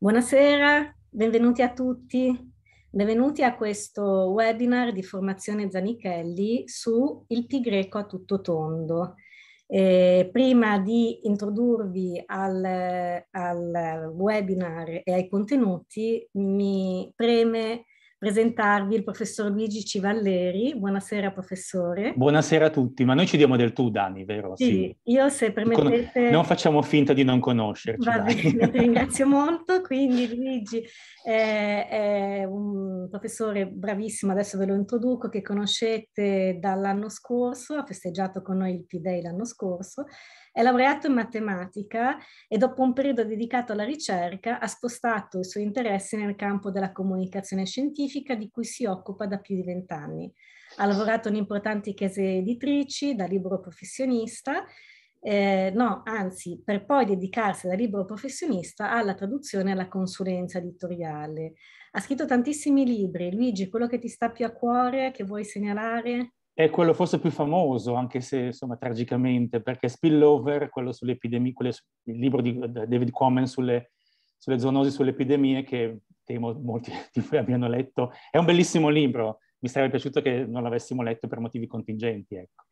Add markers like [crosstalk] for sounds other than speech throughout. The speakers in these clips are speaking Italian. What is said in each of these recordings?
Buonasera, benvenuti a tutti. Benvenuti a questo webinar di formazione Zanichelli su il pi greco a tutto tondo. Eh, prima di introdurvi al, al, webinar e ai contenuti, mi preme presentarvi il professor Luigi Civalleri. Buonasera professore. Buonasera a tutti, ma noi ci diamo del tu Dani, vero? Sì, sì. io se permettete... Non, facciamo finta di non conoscerci. Va bene, [laughs] [laughs] ti ringrazio molto. Quindi Luigi è, è un professore bravissimo, adesso ve lo introduco, che conoscete dall'anno scorso, ha festeggiato con noi il P-Day l'anno scorso è laureato in matematica e dopo un periodo dedicato alla ricerca ha spostato il suo interesse nel campo della comunicazione scientifica di cui si occupa da più di vent'anni. Ha lavorato in importanti case editrici, da libro professionista eh, no, anzi, per poi dedicarsi da libro professionista alla traduzione e alla consulenza editoriale. Ha scritto tantissimi libri. Luigi, quello che ti sta più a cuore, che vuoi segnalare? è quello forse più famoso, anche se insomma tragicamente, perché Spillover, quello sull'epidemia, il libro di eh, David Common sulle, sulle zoonosi, sulle epidemie, che temo molti [laughs] di voi abbiano letto, è un bellissimo libro, mi sarebbe piaciuto che non l'avessimo letto per motivi contingenti. Ecco.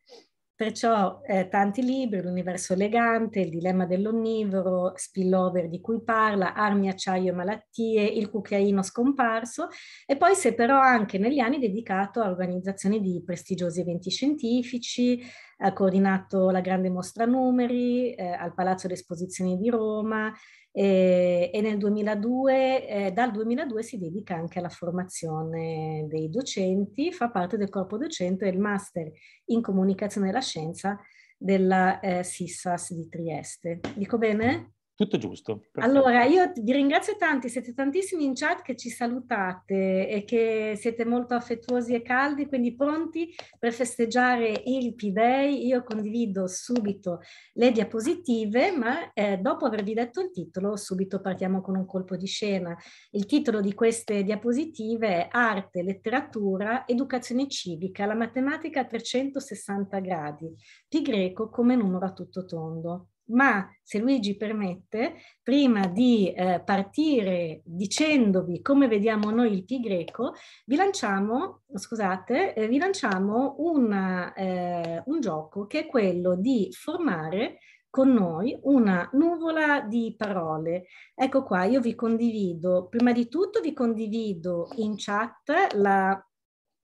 Perciò eh, tanti libri, L'universo elegante, Il dilemma dell'onnivoro, Spillover di cui parla, Armi, acciaio e malattie, Il cucchiaino scomparso e poi si è però anche negli anni dedicato a organizzazioni di prestigiosi eventi scientifici, ha coordinato la Grande Mostra Numeri eh, al Palazzo d'Esposizioni di Roma, e, e nel 2002, eh, dal 2002 si dedica anche alla formazione dei docenti, fa parte del corpo docente e il Master in Comunicazione e la Scienza della eh, SISAS di Trieste. Dico bene? Tutto giusto. Perfetto. Allora, io vi ringrazio tanti, siete tantissimi in chat che ci salutate e che siete molto affettuosi e caldi, quindi pronti per festeggiare il P-Day. Io condivido subito le diapositive, ma eh, dopo avervi detto il titolo, subito partiamo con un colpo di scena. Il titolo di queste diapositive è Arte, letteratura, educazione civica, la matematica a 360 gradi, pi greco come numero a tutto tondo ma se Luigi permette, prima di eh, partire dicendovi come vediamo noi il pi greco, vi lanciamo, scusate, eh, vi lanciamo una, eh, un gioco che è quello di formare con noi una nuvola di parole. Ecco qua, io vi condivido, prima di tutto vi condivido in chat la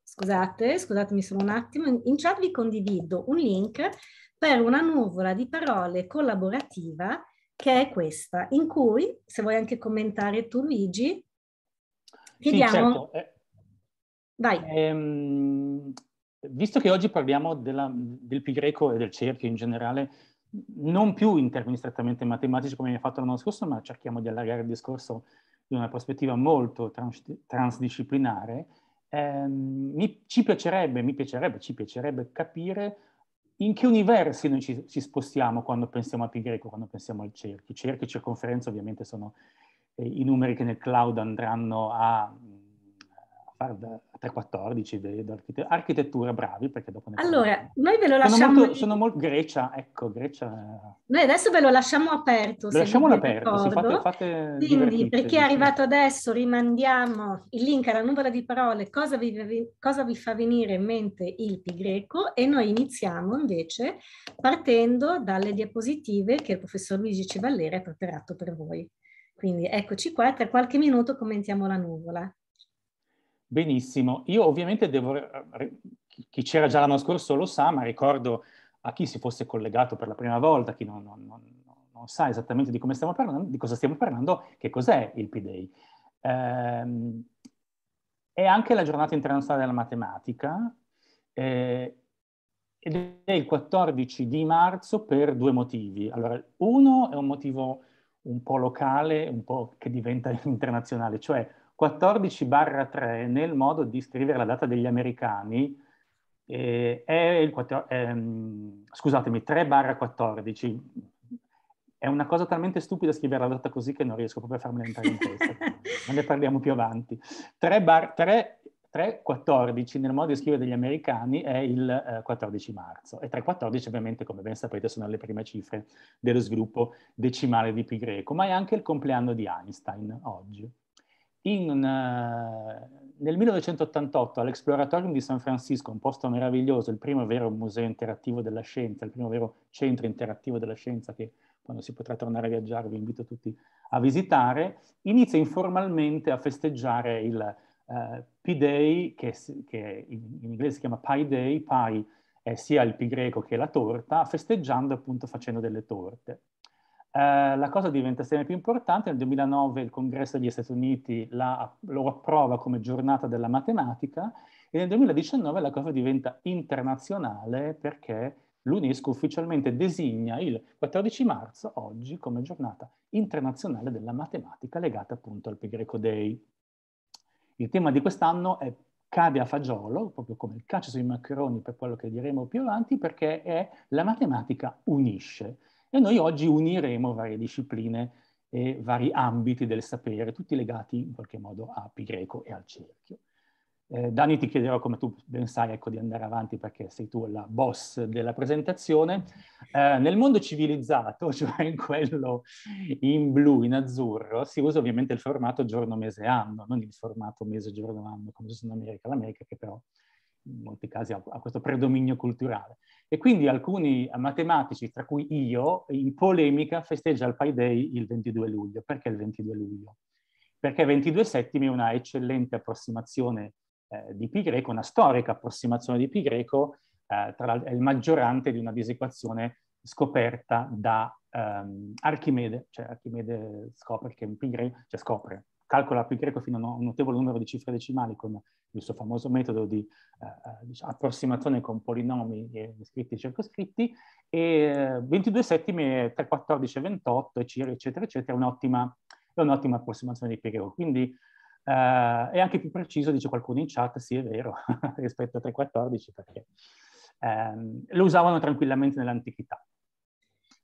scusate, scusatemi solo un attimo, in chat vi condivido un link per una nuvola di parole collaborativa che è questa, in cui, se vuoi anche commentare tu Luigi, chiediamo... Sì, certo. eh, Vai. Ehm, visto che oggi parliamo della, del pi greco e del cerchio in generale, non più in termini strettamente matematici come abbiamo fatto l'anno scorso, ma cerchiamo di allargare il discorso in una prospettiva molto trans, transdisciplinare, ehm, mi, ci piacerebbe, mi piacerebbe, ci piacerebbe capire in che universi noi ci, ci, spostiamo quando pensiamo a pi greco, quando pensiamo al cerchio? Cerchio e circonferenza ovviamente sono eh, i numeri che nel cloud andranno a fare da 14 vedo archite- architettura, bravi perché dopo ne parliamo. Allora, noi ve lo lasciamo... Sono molto, sono molto, Grecia, ecco, Grecia... Noi adesso ve lo lasciamo aperto. Lo lasciamo aperto, sì, fate, fate Quindi, per chi è diciamo. arrivato adesso, rimandiamo il link alla nuvola di parole, cosa vi, cosa vi fa venire in mente il pi greco, e noi iniziamo invece partendo dalle diapositive che il professor Luigi Civallera ha preparato per voi. Quindi eccoci qua, tra qualche minuto commentiamo la nuvola. Benissimo, io ovviamente devo, chi c'era già l'anno scorso lo sa, ma ricordo a chi si fosse collegato per la prima volta, chi non, non, non sa esattamente di, parlando, di, cosa stiamo parlando, che cos'è il P-Day. Eh, è anche la giornata internazionale della matematica eh, ed è il 14 di marzo per due motivi. Allora, uno è un motivo un po' locale, un po' che diventa [laughs] internazionale, cioè 14-3 nel modo di scrivere la data degli americani eh, è il 4, ehm, scusatemi, 3-14. È una cosa talmente stupida scrivere la data così che non riesco proprio a farmela entrare in testa. Ma [laughs] ne parliamo più avanti. 3 bar, 3, 3, 14 nel modo di scrivere degli americani è il eh, 14 marzo e 3-14 ovviamente come ben sapete sono le prime cifre dello sviluppo decimale di pi greco, ma è anche il compleanno di Einstein oggi in, eh, nel 1988 all'Exploratorium di San Francisco, un posto meraviglioso, il primo vero museo interattivo della scienza, il primo vero centro interattivo della scienza che quando si potrà tornare a viaggiare vi invito tutti a visitare, inizia informalmente a festeggiare il uh, eh, P-Day, che, che, in, inglese si chiama Pie Day, Pie è sia il pi greco che la torta, festeggiando appunto facendo delle torte. Eh, la cosa diventa sempre più importante. Nel 2009 il Congresso degli Stati Uniti la, lo approva come giornata della matematica e nel 2019 la cosa diventa internazionale perché l'UNESCO ufficialmente designa il 14 marzo, oggi, come giornata internazionale della matematica legata appunto al Pegreco Day. Il tema di quest'anno è cade a fagiolo, proprio come il calcio sui maccheroni per quello che diremo più avanti, perché è la matematica unisce. E noi oggi uniremo varie discipline e vari ambiti del sapere, tutti legati in qualche modo a Pi greco e al cerchio. Eh, Dani ti chiederò come tu ben sai ecco, di andare avanti perché sei tu la boss della presentazione. Eh, nel mondo civilizzato, [laughs] cioè in quello in blu, in azzurro, si usa ovviamente il formato giorno, mese, anno, non il formato mese, giorno, anno come si usa in America, l'America che però in molti casi a, a questo predominio culturale. E quindi alcuni matematici, tra cui io, in polemica festeggia il Pi Day il 22 luglio. Perché il 22 luglio? Perché 22 settimi è una eccellente approssimazione eh, di pi greco, una storica approssimazione di pi greco, eh, tra è il maggiorante di una disequazione scoperta da ehm, Archimede, cioè Archimede scopre che pi greco, cioè scopre, calcola più greco fino a un notevole numero di cifre decimali con il suo famoso metodo di eh, eh diciamo, approssimazione con polinomi scritti e circoscritti, e 22 eh, settimi, 3, 14 e 28, eccetera, eccetera, è un'ottima, approssimazione di pi Quindi eh, è anche più preciso, dice qualcuno in chat, sì è vero, [laughs] rispetto a 3,14, perché ehm, lo usavano tranquillamente nell'antichità.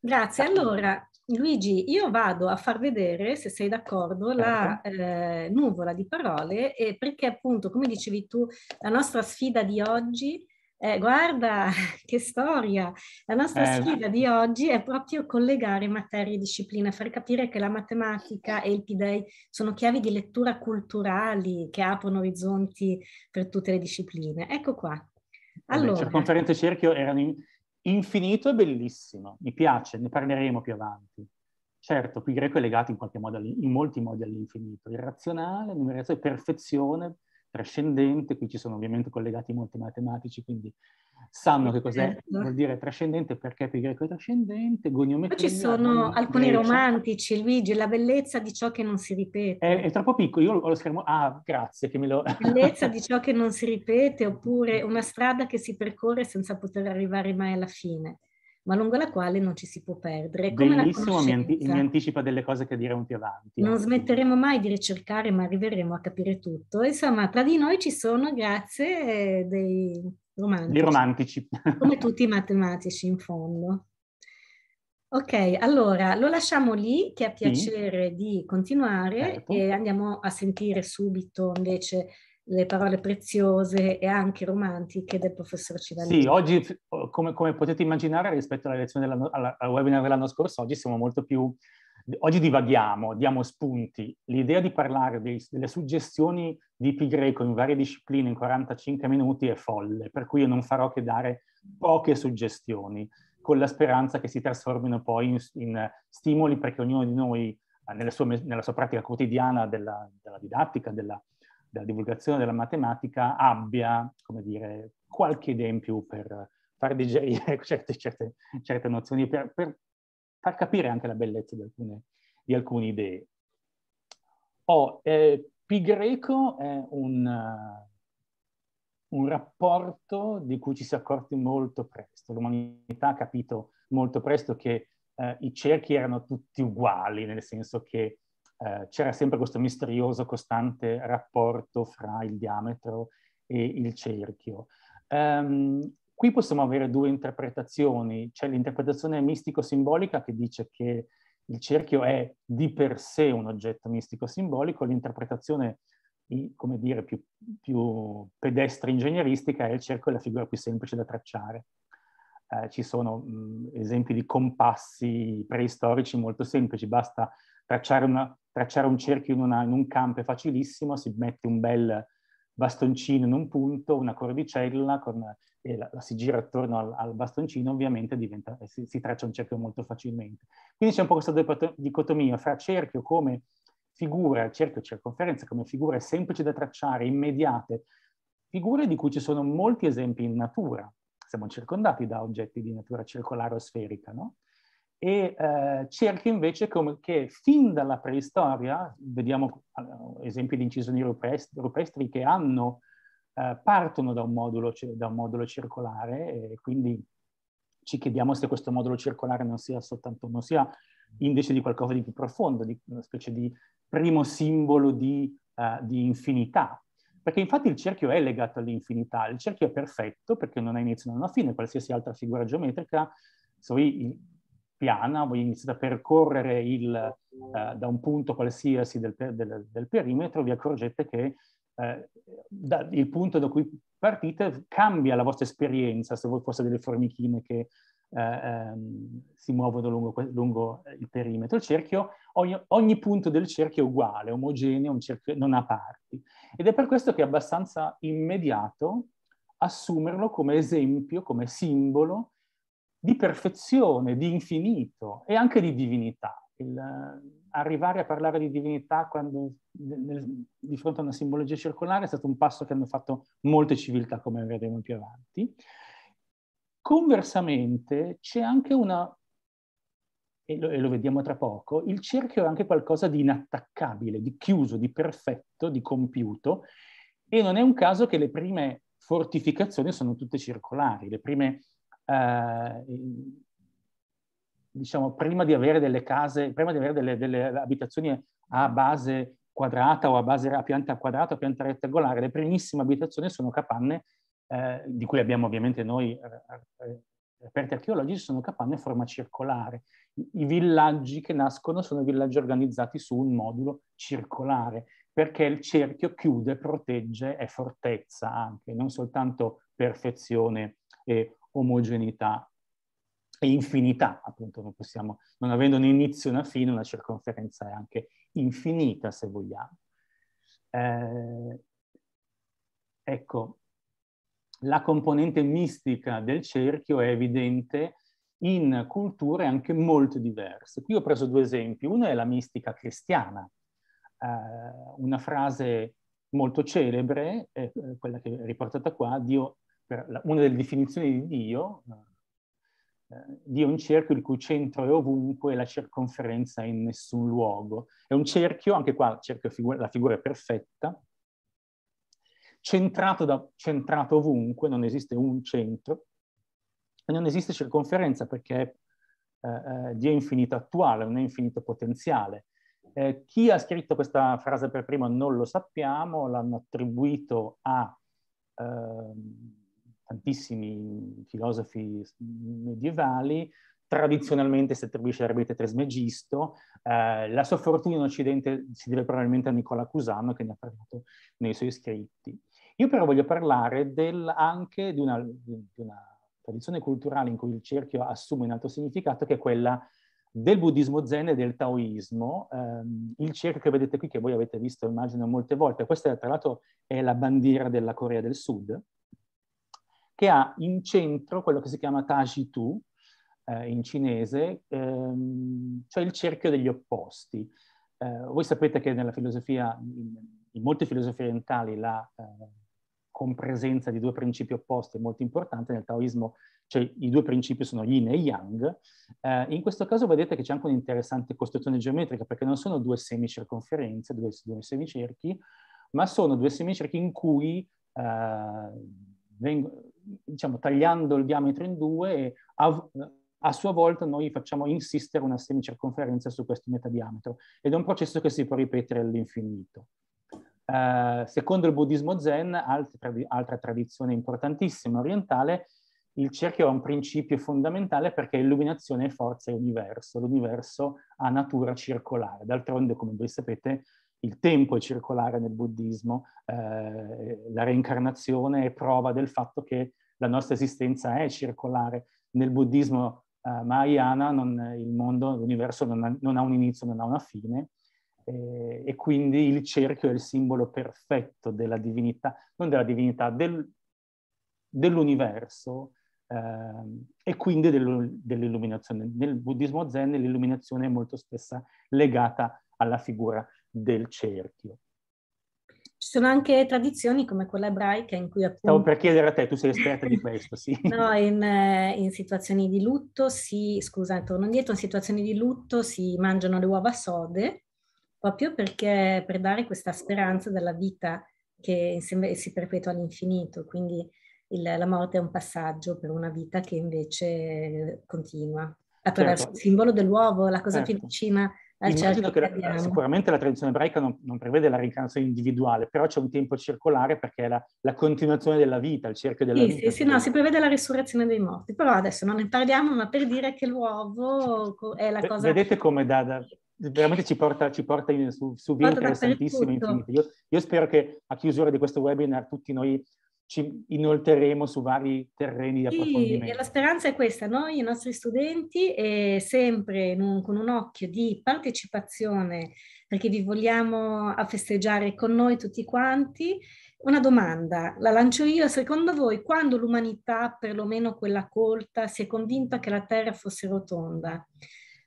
Grazie. Allora, Luigi, io vado a far vedere, se sei d'accordo, la certo. eh, nuvola di parole e perché appunto, come dicevi tu, la nostra sfida di oggi, eh, guarda [laughs] che storia, la nostra eh, sfida di oggi è proprio collegare materie e discipline, far capire che la matematica e il PDEI sono chiavi di lettura culturali che aprono orizzonti per tutte le discipline. Ecco qua. Cioè, allora, il circonferente cerchio erano in infinito e bellissimo, mi piace, ne parleremo più avanti. Certo, qui greco è legato in qualche modo, in molti modi all'infinito, irrazionale, numerazione, perfezione, trascendente, qui ci sono ovviamente collegati molti matematici, quindi sanno che cos'è, certo. vuol dire trascendente, perché pi greco è trascendente, goniometria... Poi ci sono alcuni grecia. romantici, Luigi, la bellezza di ciò che non si ripete. È, è troppo piccolo, io ho lo schermo... Ah, grazie che me lo... La bellezza di [laughs] ciò che non si ripete, oppure una strada che si percorre senza poter arrivare mai alla fine ma lungo la quale non ci si può perdere. Come Bellissimo, mi, anti- mi, anticipa delle cose che diremo più avanti. Non smetteremo mai di ricercare, ma arriveremo a capire tutto. Insomma, tra di noi ci sono, grazie, eh, dei romantici. Dei romantici. [laughs] come tutti i matematici, in fondo. Ok, allora lo lasciamo lì, che ha piacere sì. di continuare certo. e andiamo a sentire subito invece le parole preziose e anche romantiche del professor Civali. Sì, oggi, oh, come, come, potete immaginare, rispetto alla lezione della, al webinar dell'anno scorso, oggi siamo molto più... Oggi divaghiamo, diamo spunti. L'idea di parlare dei, delle suggestioni di Pi greco in varie discipline in 45 minuti è folle, per cui io non farò che dare poche suggestioni, con la speranza che si trasformino poi in, in stimoli perché ognuno di noi, eh, nella sua, nella sua pratica quotidiana della, della didattica, della, della divulgazione della matematica abbia, come dire, qualche idea in più per far digerire [laughs] certe, certe, certe nozioni, per, per, far capire anche la bellezza di alcune, di alcune idee. Oh, eh, Pi greco è un, uh, un, rapporto di cui ci si è accorti molto presto. L'umanità ha capito molto presto che uh, i cerchi erano tutti uguali, nel senso che eh, c'era sempre questo misterioso, costante rapporto fra il diametro e il cerchio. Um, qui possiamo avere due interpretazioni, c'è l'interpretazione mistico-simbolica che dice che il cerchio è di per sé un oggetto mistico-simbolico, l'interpretazione come dire, più, più pedestre ingegneristica è il cerchio la figura più semplice da tracciare. Eh, ci sono mh, esempi di compassi preistorici molto semplici, basta tracciare una, tracciare un cerchio in, una, in un campo è facilissimo, si mette un bel bastoncino in un punto, una cordicella, con, e la, la si gira attorno al, al bastoncino, ovviamente diventa, eh, si, si, traccia un cerchio molto facilmente. Quindi c'è un po' questa dicotomia fra cerchio come figura, cerchio circonferenza come figure semplici da tracciare, immediate, figure di cui ci sono molti esempi in natura. Siamo circondati da oggetti di natura circolare o sferica, no? e eh, cerca invece come, che fin dalla preistoria, vediamo eh, esempi di incisioni rupestri, rupestri che hanno, eh, partono da un, modulo, da un, modulo, circolare e quindi ci chiediamo se questo modulo circolare non sia soltanto, non sia indice di qualcosa di più profondo, di una specie di primo simbolo di, uh, di infinità. Perché infatti il cerchio è legato all'infinità, il cerchio è perfetto perché non ha inizio e non ha fine, qualsiasi altra figura geometrica, se voi piana, voi iniziate a percorrere il, eh, da un punto qualsiasi del, del, del perimetro, vi accorgete che eh, da, il punto da cui partite cambia la vostra esperienza, se voi fosse delle formichine che eh, ehm, si muovono lungo, lungo, il perimetro. Il cerchio, ogni, ogni, punto del cerchio è uguale, omogeneo, un cerchio non ha parti. Ed è per questo che è abbastanza immediato assumerlo come esempio, come simbolo di perfezione, di infinito e anche di divinità. Il, eh, arrivare a parlare di divinità quando, nel, di fronte a una simbologia circolare è stato un passo che hanno fatto molte civiltà, come vedremo più avanti. Conversamente c'è anche una, e lo, e lo vediamo tra poco, il cerchio è anche qualcosa di inattaccabile, di chiuso, di perfetto, di compiuto, e non è un caso che le prime fortificazioni sono tutte circolari, le prime eh, diciamo, prima di avere delle case, prima di avere delle, delle abitazioni a base quadrata o a base a pianta quadrata o pianta rettangolare, le primissime abitazioni sono capanne, eh, di cui abbiamo ovviamente noi reperti eh, eh, archeologici, sono capanne a forma circolare. I, villaggi che nascono sono villaggi organizzati su un modulo circolare, perché il cerchio chiude, protegge, e fortezza anche, non soltanto perfezione e omogeneità e infinità, appunto, non, possiamo, non avendo un inizio e una fine, una circonferenza è anche infinita, se vogliamo. Eh, ecco, la componente mistica del cerchio è evidente in culture anche molto diverse. Qui ho preso due esempi. Uno è la mistica cristiana, eh, una frase molto celebre, eh, quella che è riportata qua, Dio una delle definizioni di Dio, eh, eh, Dio è un cerchio il cui centro è ovunque e la circonferenza è in nessun luogo. È un cerchio, anche qua cerchio figura, la figura è perfetta, centrato, da, centrato ovunque, non esiste un centro, e non esiste circonferenza perché eh, eh Dio è infinito attuale, non è infinito potenziale. Eh, chi ha scritto questa frase per primo non lo sappiamo, l'hanno attribuito a... Ehm, tantissimi filosofi medievali, tradizionalmente si attribuisce all'eremita trismegisto, eh, la sua fortuna in Occidente si deve probabilmente a Nicola Cusano che ne ha parlato nei suoi scritti. Io però voglio parlare del, anche di una, di una tradizione culturale in cui il cerchio assume un altro significato che è quella del buddismo zen e del taoismo, ehm, il cerchio che vedete qui, che voi avete visto immagino molte volte, questa tra l'altro è la bandiera della Corea del Sud, che ha in centro quello che si chiama Taji Tu, eh, in cinese, ehm, cioè il cerchio degli opposti. Eh, voi sapete che nella filosofia, in, in molte filosofie orientali, la eh, compresenza di due principi opposti è molto importante, nel taoismo cioè, i due principi sono yin e yang. Eh, in questo caso vedete che c'è anche un'interessante costruzione geometrica, perché non sono due semicirconferenze, due, due semicerchi, ma sono due semicerchi in cui eh, vengono diciamo, tagliando il diametro in due, a, a, sua volta noi facciamo insistere una semicirconferenza su questo metadiametro. Ed è un processo che si può ripetere all'infinito. Eh, secondo il buddismo zen, altra, altra tradizione importantissima orientale, il cerchio è un principio fondamentale perché illuminazione è forza e universo. L'universo ha natura circolare. D'altronde, come voi sapete, il tempo è circolare nel buddismo, eh, la reincarnazione è prova del fatto che la nostra esistenza è circolare. Nel buddismo eh, Mahayana non, il mondo, l'universo non ha, non ha, un inizio, non ha una fine eh, e quindi il cerchio è il simbolo perfetto della divinità, non della divinità, del, dell'universo eh, e quindi del, dell'illuminazione. Nel buddismo zen l'illuminazione è molto spesso legata alla figura del cerchio. Ci sono anche tradizioni come quella ebraica in cui appunto... Stavo per chiedere a te, tu sei esperta di questo, sì. [laughs] no, in, eh, in, situazioni di lutto si, scusa, torno indietro, in situazioni di lutto si mangiano le uova sode proprio perché per dare questa speranza della vita che si perpetua all'infinito, quindi il, la morte è un passaggio per una vita che invece continua attraverso certo. il simbolo dell'uovo, la cosa certo. più vicina eh, immagino certo, che la, sicuramente la tradizione ebraica non, non, prevede la reincarnazione individuale, però c'è un tempo circolare perché è la, la continuazione della vita, il cerchio della sì, vita. Sì, sì, no, si prevede la risurrezione dei morti, però adesso non ne parliamo, ma per dire che l'uovo è la cosa... Vedete come da, da veramente ci porta, ci porta in, su, su vie interessantissime, infinite. Io, io spero che a chiusura di questo webinar tutti noi ci inolteremo su vari terreni di approfondimento. Sì, la speranza è questa, noi, i nostri studenti, sempre un, con un occhio di partecipazione, perché vi vogliamo a festeggiare con noi tutti quanti, una domanda, la lancio io, secondo voi quando l'umanità, perlomeno quella colta, si è convinta che la Terra fosse rotonda?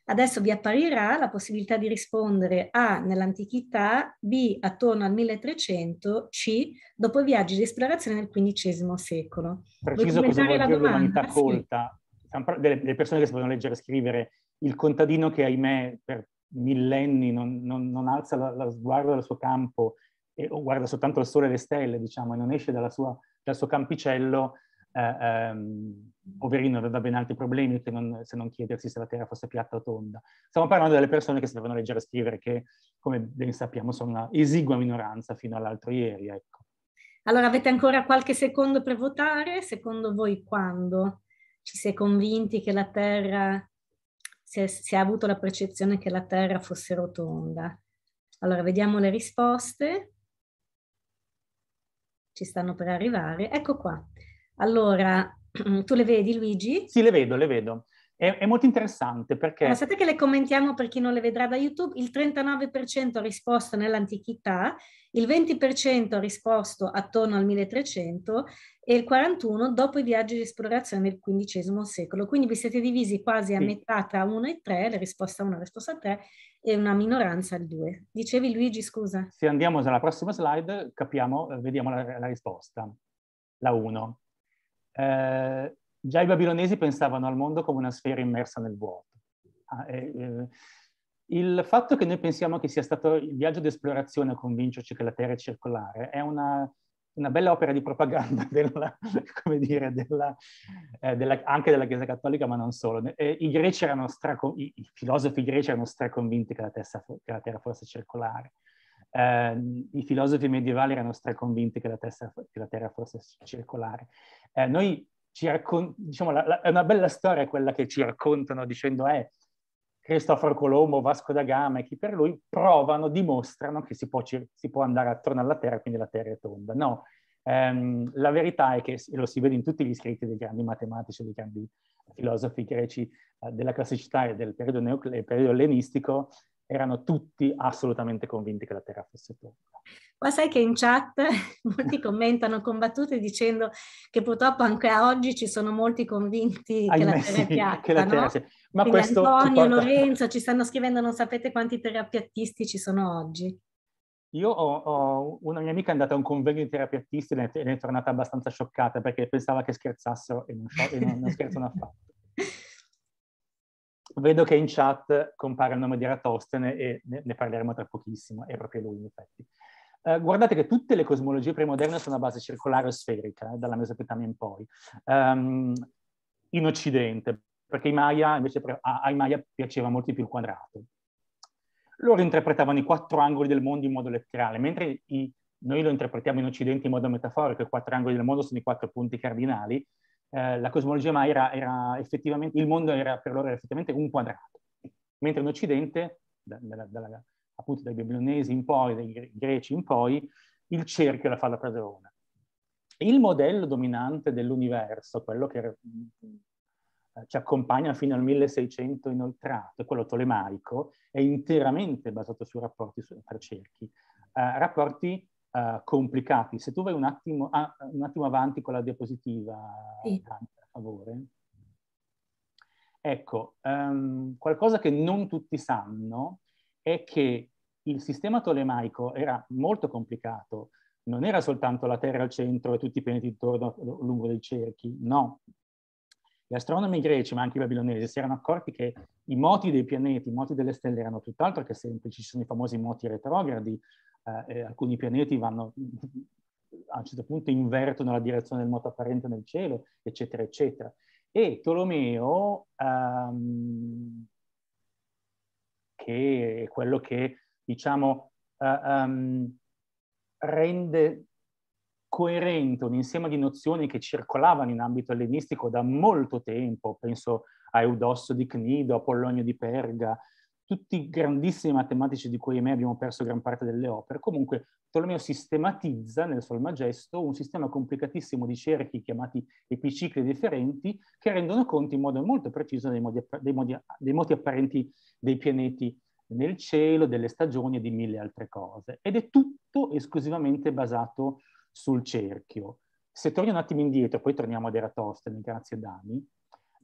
Adesso vi apparirà la possibilità di rispondere A nell'antichità, B attorno al 1300, C dopo i viaggi di esplorazione nel XV secolo. Preciso cosa vuol dire l'umanità colta. Sì. Delle, persone che si sapevano leggere e scrivere, il contadino che ahimè per millenni non, non, non alza lo sguardo dal suo campo e, o guarda soltanto il sole e le stelle, diciamo, e non esce sua, dal suo campicello, eh, ehm, poverino aveva ben altri problemi non, se non chiedersi se la Terra fosse piatta o tonda. Stiamo parlando delle persone che si devono leggere e scrivere, che come ben sappiamo sono una esigua minoranza fino all'altro ieri. Ecco. Allora avete ancora qualche secondo per votare? Secondo voi quando ci si è convinti che la Terra, si è, si è avuto la percezione che la Terra fosse rotonda? Allora vediamo le risposte. Ci stanno per arrivare. Ecco qua. Allora, [clears throat] tu le vedi Luigi? Sì, le vedo, le vedo. È, è molto interessante perché... Pensate che le commentiamo per chi non le vedrà da YouTube, il 39% ha risposto nell'antichità, il 20% ha risposto attorno al 1300 e il 41% dopo i viaggi di esplorazione del XV secolo. Quindi vi siete divisi quasi a sì. metà tra 1 e 3, la risposta 1 e la risposta 3, e una minoranza al 2. Dicevi Luigi, scusa. Se andiamo alla prossima slide, capiamo, eh, vediamo la, la risposta, la 1. Eh, già i babilonesi pensavano al mondo come una sfera immersa nel vuoto. Ah, eh, eh, il fatto che noi pensiamo che sia stato il viaggio di esplorazione a convincerci che la Terra è circolare è una, una bella opera di propaganda [laughs] della, dire, della, eh, della, anche della Chiesa Cattolica, ma non solo. I, greci erano stra, i, i, filosofi greci erano straconvinti che la, testa, che la Terra fosse circolare eh, i filosofi medievali erano straconvinti che la, testa, che la Terra fosse circolare. Eh, noi ci raccon- diciamo, la, la, è una bella storia quella che ci raccontano dicendo eh, Cristoforo Colombo, Vasco da Gama e chi per lui provano, dimostrano che si può, cir- si può andare attorno alla Terra, quindi la Terra è tonda. No, ehm, la verità è che, e lo si vede in tutti gli scritti dei grandi matematici, dei grandi filosofi greci eh, della classicità e del periodo, neocle- periodo ellenistico, erano tutti assolutamente convinti che la Terra fosse tonda. Ma sai che in chat [laughs] molti [laughs] commentano combattuti dicendo che purtroppo anche a oggi ci sono molti convinti Ai che la Terra è piatta, che la terra, no? sì. Ma questo Antonio, porta... Lorenzo ci stanno scrivendo, non sapete quanti terapiattisti ci sono oggi. Io ho, ho, una mia amica è andata a un convegno di terapiattisti e ne è tornata abbastanza scioccata perché pensava che scherzassero e non, so, e non, non scherzano [laughs] affatto. Vedo che in chat compare il nome di Eratostene e ne, parleremo tra pochissimo, è proprio lui in effetti. Eh, guardate che tutte le cosmologie premoderne sono a base circolare o sferica, eh, dalla Mesopotamia in poi, um, in Occidente, perché ai Maya, invece, ai Maya piaceva molto più il quadrato. Loro interpretavano i quattro angoli del mondo in modo letterale, mentre i, noi lo interpretiamo in Occidente in modo metaforico, i quattro angoli del mondo sono i quattro punti cardinali, eh, la cosmologia maya era, era, effettivamente, il mondo era per loro era effettivamente un quadrato, mentre in Occidente, da, da, da, appunto dai babilonesi in poi, dai greci in poi, il cerchio la fa la padrona. Il modello dominante dell'universo, quello che eh, ci accompagna fino al 1600 inoltrato, quello tolemaico, è interamente basato su rapporti tra cerchi, eh, rapporti uh, complicati. Se tu vai un attimo, ah, un attimo avanti con la diapositiva, sì. Dante, a favore. Ecco, um, qualcosa che non tutti sanno è che il sistema tolemaico era molto complicato, non era soltanto la Terra al centro e tutti i pianeti intorno lungo dei cerchi, no. Gli astronomi greci, ma anche i babilonesi, si erano accorti che i moti dei pianeti, i moti delle stelle erano tutt'altro che semplici, ci sono i famosi moti retrogradi, eh, alcuni pianeti vanno a un certo punto invertono la direzione del moto apparente nel cielo, eccetera, eccetera. E Tolomeo, um, che è quello che, diciamo, uh, um, rende coerente un insieme di nozioni che circolavano in ambito ellenistico da molto tempo, penso a Eudosso di Cnido, a Pollonio di Perga, tutti grandissimi matematici di cui e me abbiamo perso gran parte delle opere. Comunque Tolomeo sistematizza nel Solmagesto un sistema complicatissimo di cerchi chiamati epicicli differenti che rendono conto in modo molto preciso dei modi, dei modi, dei modi apparenti dei pianeti nel cielo, delle stagioni e di mille altre cose. Ed è tutto esclusivamente basato sul cerchio. Se torni un attimo indietro, poi torniamo ad Eratostene, grazie a Dani,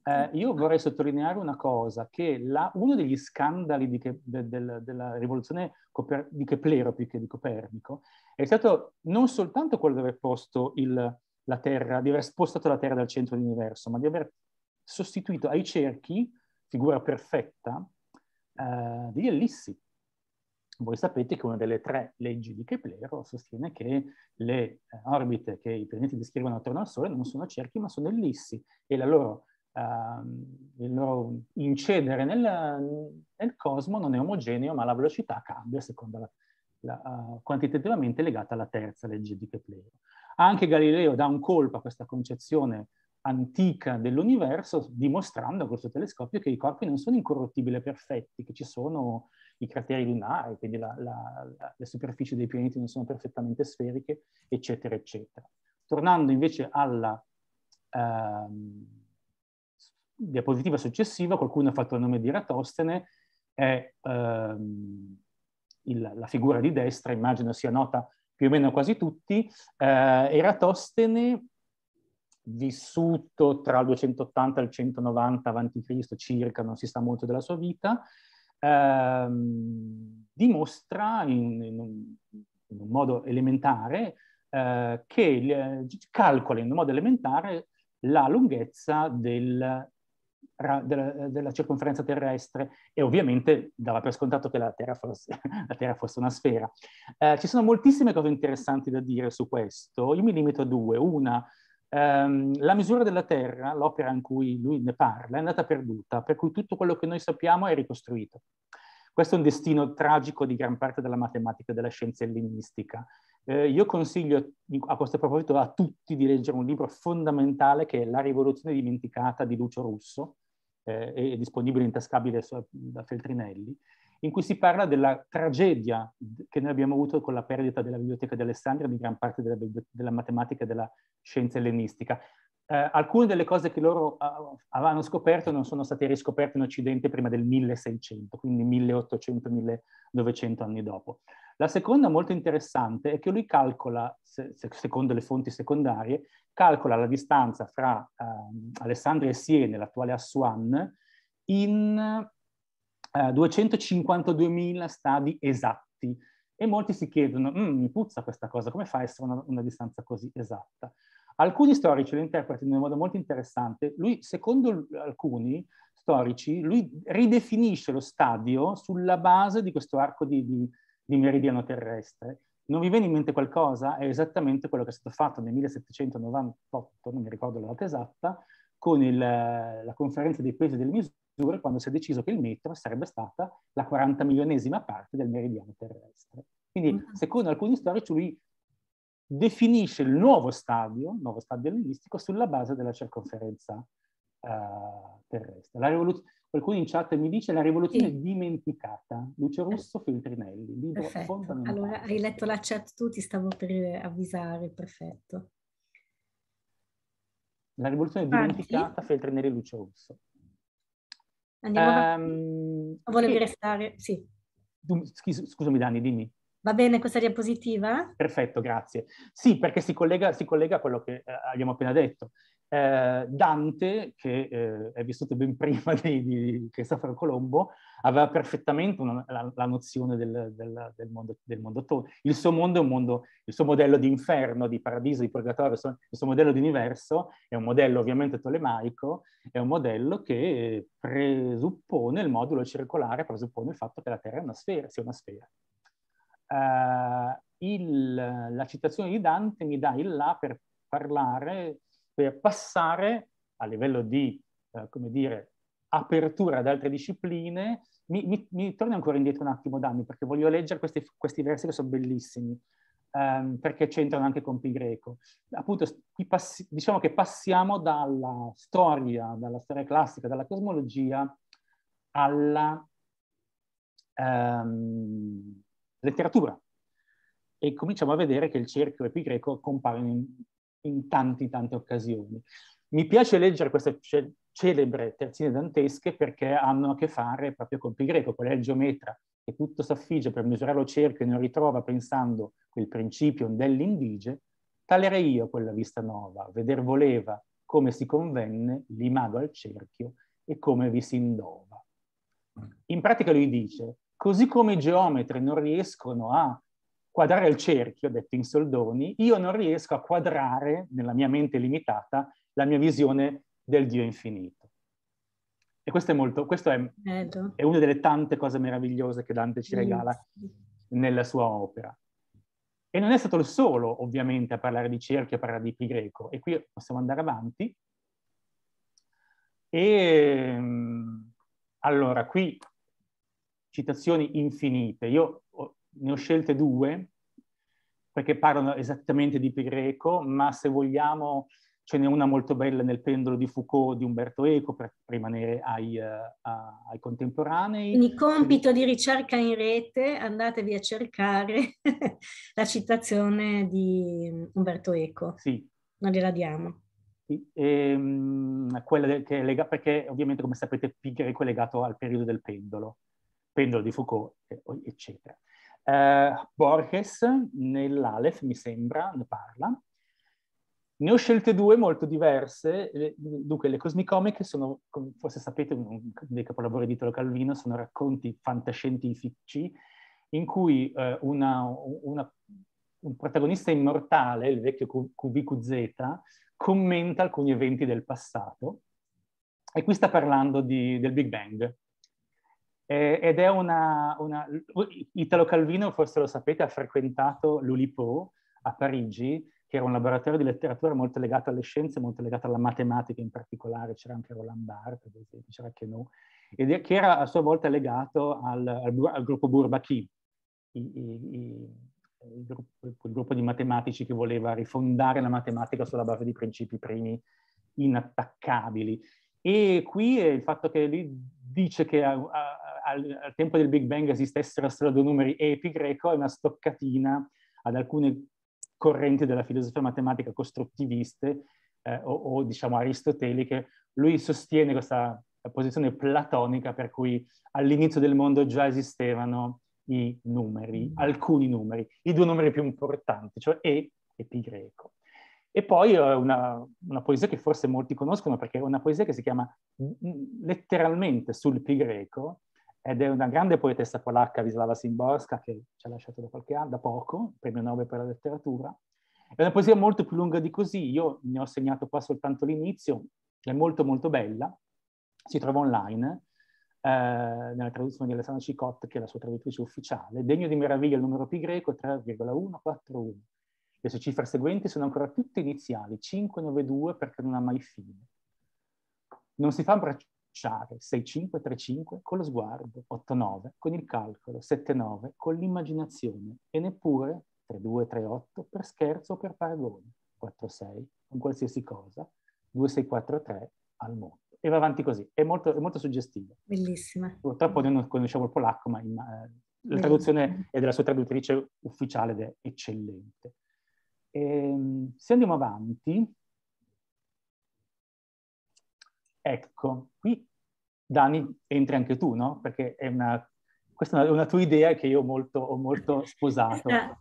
eh, io vorrei sottolineare una cosa, che la, uno degli scandali che, de, de, della rivoluzione Coper, di Keplero più che di Copernico è stato non soltanto quello di aver posto il, la Terra, di aver spostato la Terra dal centro dell'universo, ma di aver sostituito ai cerchi, figura perfetta, eh, degli ellissi. Voi sapete che una delle tre leggi di Keplero sostiene che le eh, orbite che i pianeti descrivono attorno al Sole non sono cerchi ma sono ellissi e la loro Ehm, il loro incedere nel, nel, cosmo non è omogeneo, ma la velocità cambia secondo la, la, uh, quantitativamente legata alla terza legge di Kepler. Anche Galileo dà un colpo a questa concezione antica dell'universo, dimostrando con il suo telescopio che i corpi non sono incorruttibili e perfetti, che ci sono i crateri lunari, quindi la, le superfici dei pianeti non sono perfettamente sferiche, eccetera, eccetera. Tornando invece alla... Uh, diapositiva successiva qualcuno ha fatto il nome di Eratostene, è ehm, il, la figura di destra, immagino sia nota più o meno a quasi tutti. Eh, Eratostene, vissuto tra il 280 e il 190 a.C. circa, non si sa molto della sua vita, ehm, dimostra in, in, un, in, un, modo elementare eh, che calcola in un modo elementare la lunghezza del della, della, circonferenza terrestre e ovviamente dava per scontato che la Terra fosse, [laughs] la terra fosse una sfera. Eh, ci sono moltissime cose interessanti da dire su questo, io mi limito a due. Una, ehm, la misura della Terra, l'opera in cui lui ne parla, è andata perduta, per cui tutto quello che noi sappiamo è ricostruito. Questo è un destino tragico di gran parte della matematica e della scienza ellenistica. Eh, io consiglio a questo proposito a tutti di leggere un libro fondamentale che è La rivoluzione dimenticata di Lucio Russo, eh, e disponibile in tascabile da Feltrinelli, in cui si parla della tragedia che noi abbiamo avuto con la perdita della biblioteca di Alessandria e di gran parte della, della matematica e della scienza ellenistica. Eh, alcune delle cose che loro avevano ah, ah, scoperto non sono state riscoperte in Occidente prima del 1600, quindi 1800-1900 anni dopo. La seconda molto interessante è che lui calcola, se, se, secondo le fonti secondarie, calcola la distanza fra eh, Alessandria e Siena, l'attuale Assuan, in eh, 252.000 stadi esatti. E molti si chiedono, mm, mi puzza questa cosa, come fa a essere una, una distanza così esatta? Alcuni storici lo interpretano in modo molto interessante. Lui, secondo alcuni storici, lui ridefinisce lo stadio sulla base di questo arco di, di, di meridiano terrestre non vi viene in mente qualcosa? È esattamente quello che è stato fatto nel 1798, non mi ricordo la data esatta, con il, eh, la conferenza dei paesi delle misure quando si è deciso che il metro sarebbe stata la 40 milionesima parte del meridiano terrestre. Quindi, mm-hmm. secondo alcuni storici, lui definisce il nuovo stadio, il nuovo stadio ellenistico, sulla base della circonferenza uh, terrestre. La rivoluzione Qualcuno in chat mi dice la rivoluzione sì. dimenticata, Lucio eh. Russo Feltrinelli, Allora, hai letto la chat tu, ti stavo per eh, avvisare, perfetto. La rivoluzione Parti. dimenticata, Feltrinelli e Lucio Russo. Andiamo um, ehm, Volevi sì. restare? Sì. Scusami Dani, dimmi. Va bene questa diapositiva? Perfetto, grazie. Sì, perché si collega, si collega a quello che eh, abbiamo appena detto eh, Dante, che eh, è vissuto ben prima di, di Cristoforo Colombo, aveva perfettamente una, la, la, nozione del, del, del mondo, del mondo Il suo mondo è un mondo, il suo modello di inferno, di paradiso, di purgatorio, il suo, il suo modello di universo è un modello ovviamente tolemaico, è un modello che presuppone il modulo circolare, presuppone il fatto che la Terra è una sfera, sia una sfera. Uh, il, la citazione di Dante mi dà il là per parlare per passare a livello di, eh, come dire, apertura ad altre discipline. Mi, mi, mi torni ancora indietro un attimo, Dani, perché voglio leggere questi, questi versi che sono bellissimi, ehm, perché c'entrano anche con Pi greco. Appunto, passi, diciamo che passiamo dalla storia, dalla storia classica, dalla cosmologia, alla ehm, letteratura. E cominciamo a vedere che il cerchio e Pi greco compaiono in in tante, tante occasioni. Mi piace leggere queste ce- celebre terzine dantesche perché hanno a che fare proprio col pi greco, qual è il geometra che tutto s'affige per misurare lo cerchio e non ritrova pensando quel principio dell'indige, tal era io quella vista nuova, veder voleva come si convenne l'imago al cerchio e come vi si indova. In pratica lui dice, così come i geometri non riescono a quadrare il cerchio, detto in soldoni, io non riesco a quadrare, nella mia mente limitata, la mia visione del Dio infinito. E questo è molto, questo è, è una delle tante cose meravigliose che Dante ci regala nella sua opera. E non è stato il solo, ovviamente, a parlare di cerchio, a parlare di pi greco. E qui possiamo andare avanti. E mm, allora, qui citazioni infinite. Io ne ho scelte due perché parlano esattamente di pi Greco, ma se vogliamo ce n'è una molto bella nel pendolo di Foucault di Umberto Eco per rimanere ai, uh, ai contemporanei. Quindi compito di ricerca in rete, andatevi a cercare [laughs] la citazione di Umberto Eco. Sì. Non gliela diamo. Sì. E, um, quella che è legata, perché ovviamente come sapete Pi greco è legato al periodo del pendolo, pendolo di Foucault, eccetera. Eh, Borges nell'Aleph, mi sembra, ne parla. Ne ho scelte due molto diverse, dunque le Cosmicomiche sono, come forse sapete, uno dei capolavori di Tolo Calvino, sono racconti fantascientifici in cui eh, una, una, un protagonista immortale, il vecchio QBQZ, commenta alcuni eventi del passato e qui sta parlando di, del Big Bang, eh, ed è una, una, Italo Calvino, forse lo sapete, ha frequentato l'Ulipo a Parigi, che era un laboratorio di letteratura molto legato alle scienze, molto legato alla matematica in particolare, c'era anche Roland Barthes, per esempio, c'era Queneau, ed che era a sua volta legato al, al, al gruppo Bourbaki, i, i, il il gruppo, di matematici che voleva rifondare la matematica sulla base di principi primi inattaccabili. E qui il fatto che lui dice che a, a, al, al, tempo del Big Bang esistessero solo due numeri e pi greco è una stoccatina ad alcune correnti della filosofia matematica costruttiviste eh, o, o, diciamo aristoteliche. Lui sostiene questa posizione platonica per cui all'inizio del mondo già esistevano i numeri, mm. alcuni numeri, i due numeri più importanti, cioè E e pi greco. E poi eh, una, una, poesia che forse molti conoscono perché è una poesia che si chiama mm, mm, letteralmente Sul Pi greco ed è una grande poetessa polacca, Wisława Simborska, che ci ha lasciato da qualche anno, da poco, premio Nobel per la letteratura. È una poesia molto più lunga di così, io ne ho segnato qua soltanto l'inizio, è molto molto bella, si trova online, eh, nella traduzione di Alessandra Cicot, che è la sua traduttrice ufficiale, Degno di meraviglia il numero pi greco 3,141 le sue cifre seguenti sono ancora tutte iniziali, 592 perché non ha mai fine. Non si fa abbracciare, 6535 con lo sguardo, 89 con il calcolo, 79 con l'immaginazione e neppure 3238 per scherzo o per paragone, 46 con qualsiasi cosa, 2643 al mondo. E va avanti così, è molto, è molto suggestivo. Bellissima. Purtroppo noi non conosciamo il polacco, ma in, eh, la traduzione è della sua traduttrice ufficiale ed è eccellente. Ehm, se andiamo avanti, ecco, qui Dani entri anche tu, no? Perché è una, questa è una, una tua idea che io molto, ho molto sposato. Eh,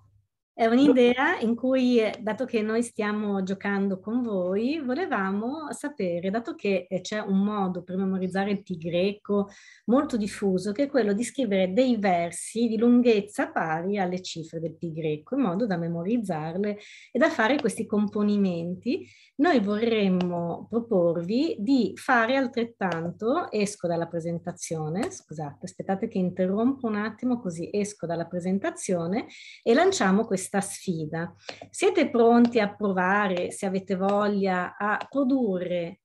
è un'idea in cui, dato che noi stiamo giocando con voi, volevamo sapere, dato che eh, c'è un modo per memorizzare il greco molto diffuso, che è quello di scrivere dei versi di lunghezza pari alle cifre del greco, in modo da memorizzarle e da fare questi componimenti, noi vorremmo proporvi di fare altrettanto, esco dalla presentazione, scusate, aspettate che interrompo un attimo così esco dalla presentazione e lanciamo questa questa sfida. Siete pronti a provare, se avete voglia, a produrre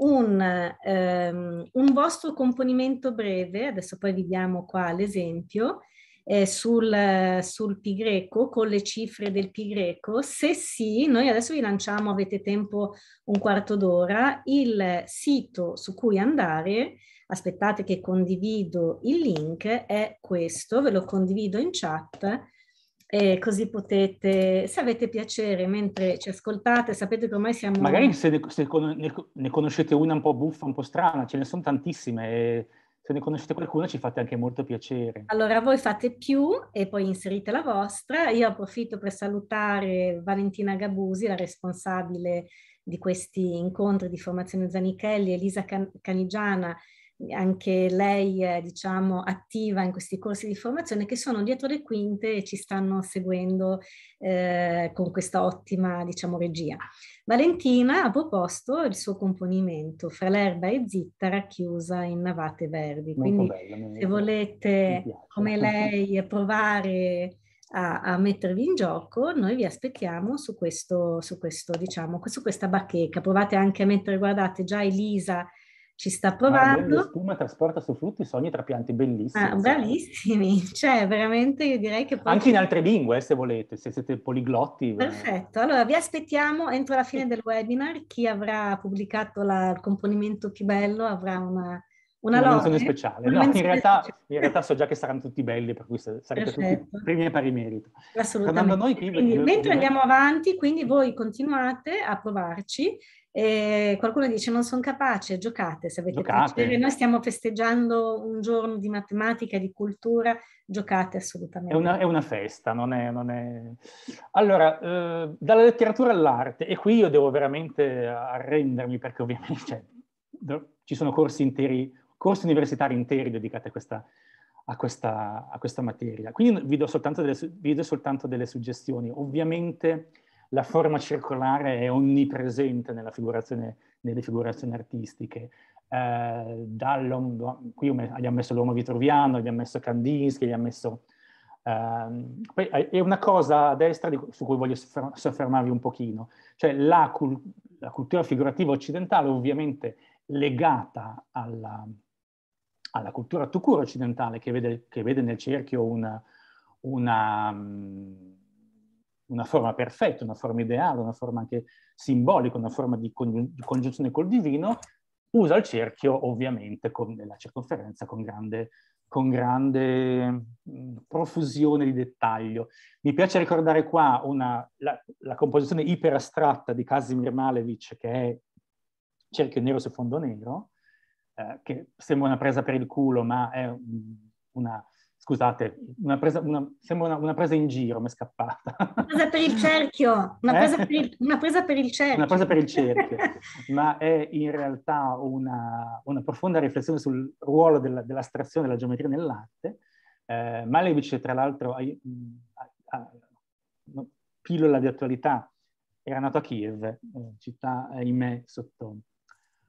un, um, un vostro componimento breve, adesso poi vi diamo qua l'esempio, eh, sul, sul pi greco con le cifre del pi greco? Se sì, noi adesso vi lanciamo, avete tempo un quarto d'ora, il sito su cui andare, aspettate che condivido il link, è questo, ve lo condivido in chat e così potete, se avete piacere, mentre ci ascoltate, sapete che ormai siamo... Magari se, ne, se ne, conoscete una un po' buffa, un po' strana, ce ne sono tantissime. E se ne conoscete qualcuna ci fate anche molto piacere. Allora voi fate più e poi inserite la vostra. Io approfitto per salutare Valentina Gabusi, la responsabile di questi incontri di formazione Zanichelli, Elisa Can- Canigiana anche lei è diciamo attiva in questi corsi di formazione che sono dietro le quinte e ci stanno seguendo eh, con questa ottima diciamo regia. Valentina ha proposto il suo componimento fra l'erba e zitta racchiusa in navate verdi, quindi bello, se volete come lei provare a, a, mettervi in gioco, noi vi aspettiamo su questo, su questo diciamo, su questa bacheca. Provate anche a mettere, guardate, già Elisa ci sta ah, provando. Ah, spuma trasporta su frutti sogni trapianti, bellissimi. Ah, bravissimi, [laughs] cioè veramente io direi che poi... Anche in altre lingue eh, se volete, se siete poliglotti. Perfetto, allora vi aspettiamo entro la fine del webinar, chi avrà pubblicato la, il componimento più bello avrà una... Una, una speciale, no, in, realtà, in, realtà, so già che saranno tutti belli, per cui sarete Perfetto. tutti primi e pari merito. Assolutamente. Noi, quindi, mentre andiamo avanti, quindi voi continuate a provarci e qualcuno dice non sono capace, giocate se avete giocate. piacere. Noi stiamo festeggiando un giorno di matematica, di cultura, giocate assolutamente. È una, è una festa, non è... Non è... Allora, eh, dalla letteratura all'arte, e qui io devo veramente arrendermi perché ovviamente cioè, ci sono corsi interi, corsi universitari interi dedicati a questa, a questa, a questa materia. Quindi vi do soltanto delle, vi do soltanto delle suggestioni. Ovviamente la forma circolare è onnipresente nella figurazione, nelle figurazioni artistiche. Eh, qui abbiamo messo l'uomo vitruviano, abbiamo messo Kandinsky, abbiamo messo... Ehm, poi è una cosa a destra su cui voglio soffermarvi un pochino, cioè la, cul la cultura figurativa occidentale ovviamente legata alla, alla cultura tucura occidentale che vede, che vede, nel cerchio una, una una forma perfetta, una forma ideale, una forma anche simbolica, una forma di, congi- di congiunzione col divino, usa il cerchio ovviamente con la circonferenza con grande, con grande mm, profusione di dettaglio. Mi piace ricordare qua una, la, la, composizione iperastratta di Casimir Malevich che è Cerchio nero su fondo nero, eh, che sembra una presa per il culo ma è una Scusate, una presa, una, sembra una, una, presa in giro, mi è scappata. Una presa per il cerchio, una, eh? presa, per il, una presa per il cerchio. Una presa per il cerchio, ma è in realtà una, profonda riflessione sul ruolo della, dell'astrazione della geometria nell'arte. Eh, Malevich, tra l'altro, ha, ha, pillola di attualità, era nato a Kiev, eh, città, ahimè, eh, sotto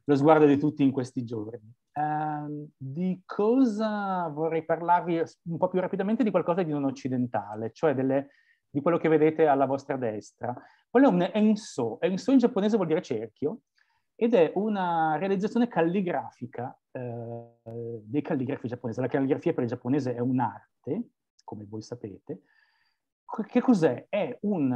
lo sguardo di tutti in questi giorni. Ehm, di cosa vorrei parlarvi un po' più rapidamente di qualcosa di non occidentale, cioè delle, di quello che vedete alla vostra destra. Quello è un enso, enso in giapponese vuol dire cerchio, ed è una realizzazione calligrafica eh, dei calligrafi giapponesi. La calligrafia per il giapponese è un'arte, come voi sapete. Che cos'è? È un,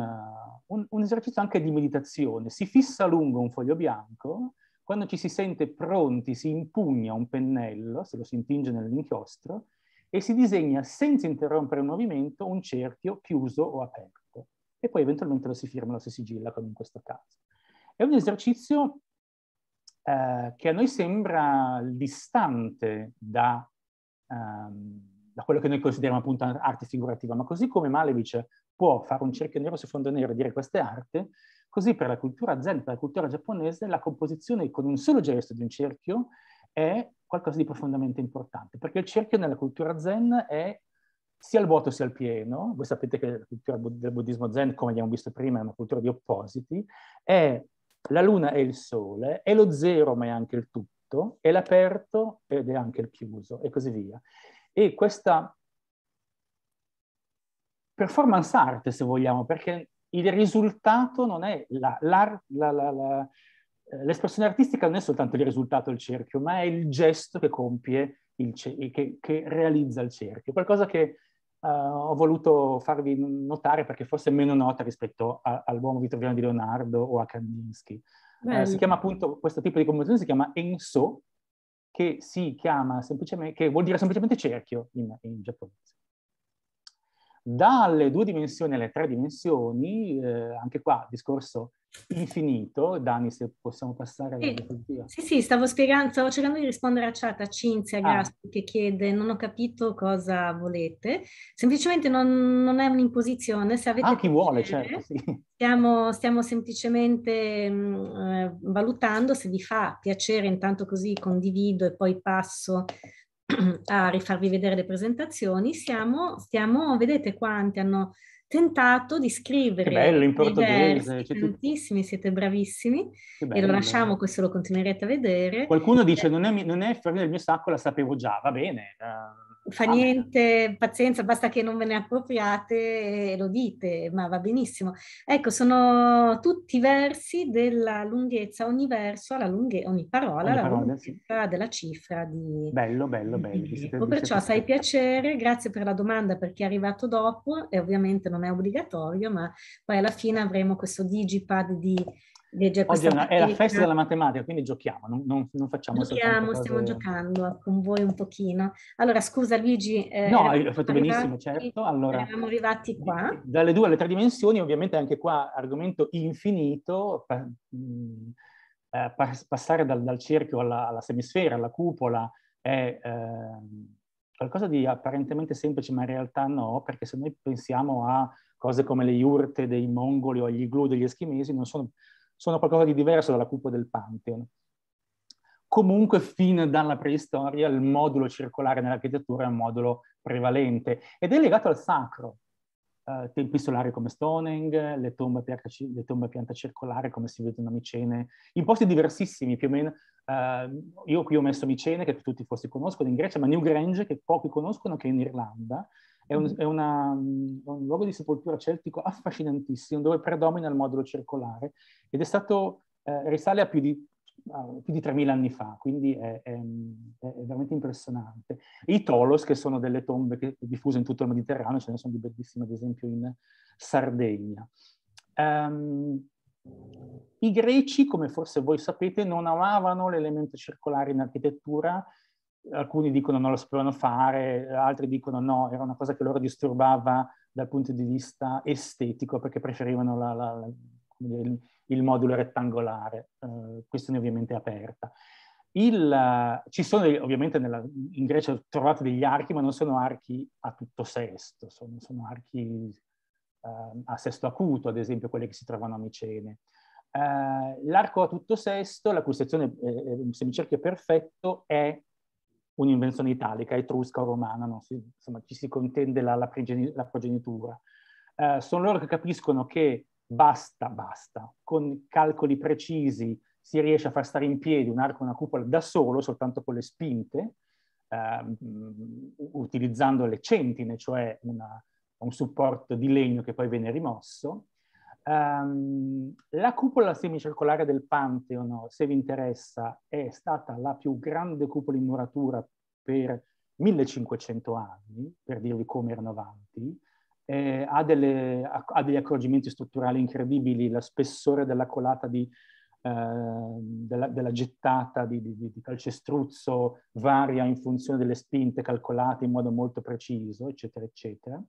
un, un esercizio anche di meditazione. Si fissa a lungo un foglio bianco, quando ci si sente pronti si impugna un pennello, se lo si intinge nell'inchiostro, e si disegna senza interrompere il movimento un cerchio chiuso o aperto e poi eventualmente lo si firma, lo si sigilla come in questo caso. È un esercizio eh, che a noi sembra distante da, um, da, quello che noi consideriamo appunto arte figurativa, ma così come Malevich può fare un cerchio nero su fondo nero e dire questa è arte, Così per la cultura zen, per la cultura giapponese, la composizione con un solo gesto di un cerchio è qualcosa di profondamente importante, perché il cerchio nella cultura zen è sia il vuoto sia il pieno, voi sapete che la cultura del buddismo zen, come abbiamo visto prima, è una cultura di oppositi, è la luna e il sole, è lo zero ma è anche il tutto, è l'aperto ed è anche il chiuso e così via. E questa performance art, se vogliamo, perché il risultato non è la, la, la, eh, l'espressione artistica non è soltanto il risultato del cerchio, ma è il gesto che compie, il, che, che, realizza il cerchio, qualcosa che uh, ho voluto farvi notare perché forse è meno nota rispetto a, all'uomo vittoriano di Leonardo o a Kandinsky. Uh, si chiama appunto, questo tipo di composizione si chiama Enso, che si chiama semplicemente, che vuol dire semplicemente cerchio in, in giapponese. Dalle due dimensioni alle tre dimensioni, eh, anche qua discorso infinito, Dani se possiamo passare alla eh, Sì, sì, stavo spiegando, stavo cercando di rispondere a chat a Cinzia ah. Graspi che chiede non ho capito cosa volete, semplicemente non, non è un'imposizione, se avete... Ah, chi vuole, certo, sì. stiamo, stiamo, semplicemente mh, mm, eh, valutando se vi fa piacere, intanto così condivido e poi passo [clears throat] a rifarvi vedere le presentazioni, siamo, stiamo, vedete quanti hanno tentato di scrivere. Che bello, in portoghese. Diversi, tantissimi, siete bravissimi. E lo lasciamo, questo lo continuerete a vedere. Qualcuno dice, eh. non è, non è del mio sacco, la sapevo già, va bene. La eh fa niente, pazienza, basta che non ve ne appropriate e lo dite, ma va benissimo. Ecco, sono tutti versi della lunghezza, ogni verso, lunghe, ogni parola, ogni la parola, lunghezza sì. della cifra di... Bello, bello, bello. Di, siete, ecco, perciò sai stati. piacere, grazie per la domanda per chi è arrivato dopo e ovviamente non è obbligatorio, ma poi alla fine avremo questo digipad di Legge Oggi è, una, è, la festa della matematica, quindi giochiamo, non, non, non facciamo Giochiamo, stiamo giocando con voi un pochino. Allora, scusa Luigi. Eh, no, hai fatto benissimo, certo. Allora, siamo arrivati qua. Dalle due alle tre dimensioni, ovviamente anche qua argomento infinito, pa mm, eh, pa passare dal, dal cerchio alla, alla, semisfera, alla cupola, è eh, qualcosa di apparentemente semplice, ma in realtà no, perché se noi pensiamo a cose come le iurte dei mongoli o agli igloo degli eschimesi, non sono sono qualcosa di diverso dalla cupola del Pantheon. Comunque, fin dalla preistoria, il modulo circolare nell'architettura è un modulo prevalente ed è legato al sacro. Eh, tempi solari come Stoning, le tombe, le tombe a pianta circolare come si vedono a Micene, in posti diversissimi più o meno. Eh, io qui ho messo Micene, che tutti forse conoscono in Grecia, ma New Grange, che pochi conoscono, che è in Irlanda, è, un, mm. è una, mm, un, luogo di sepoltura celtico affascinantissimo dove predomina il modulo circolare ed è stato, eh, risale a più di più di 3.000 anni fa, quindi è, mm, è, è, veramente impressionante. I tolos, che sono delle tombe che, diffuse in tutto il Mediterraneo, ce ne sono di bellissime, ad esempio, in Sardegna. Um, I greci, come forse voi sapete, non amavano l'elemento circolare in architettura alcuni dicono non lo sapevano fare, altri dicono no, era una cosa che loro disturbava dal punto di vista estetico perché preferivano la, la, la, il, il, modulo rettangolare, uh, questione ovviamente aperta. Il, uh, ci sono ovviamente nella, in Grecia ho degli archi, ma non sono archi a tutto sesto, sono, sono archi uh, a sesto acuto, ad esempio quelli che si trovano a Micene. Eh, l'arco a tutto sesto, la cui crustazione eh, eh semicerchio perfetto, è un'invenzione italica, etrusca o romana, si, insomma ci si contende la, la, progeni, la progenitura. Eh, sono loro che capiscono che basta, basta, con calcoli precisi si riesce a far stare in piedi un arco e una cupola da solo, soltanto con le spinte, eh, utilizzando le centine, cioè una, un supporto di legno che poi viene rimosso, Um, la cupola semicircolare del Pantheon, se vi interessa, è stata la più grande cupola in muratura per 1500 anni, per dirvi come erano avanti. Eh, ha, delle, ha, degli accorgimenti strutturali incredibili, lo spessore della colata di, eh, della, della, gettata di, di, di, calcestruzzo varia in funzione delle spinte calcolate in modo molto preciso, eccetera, eccetera.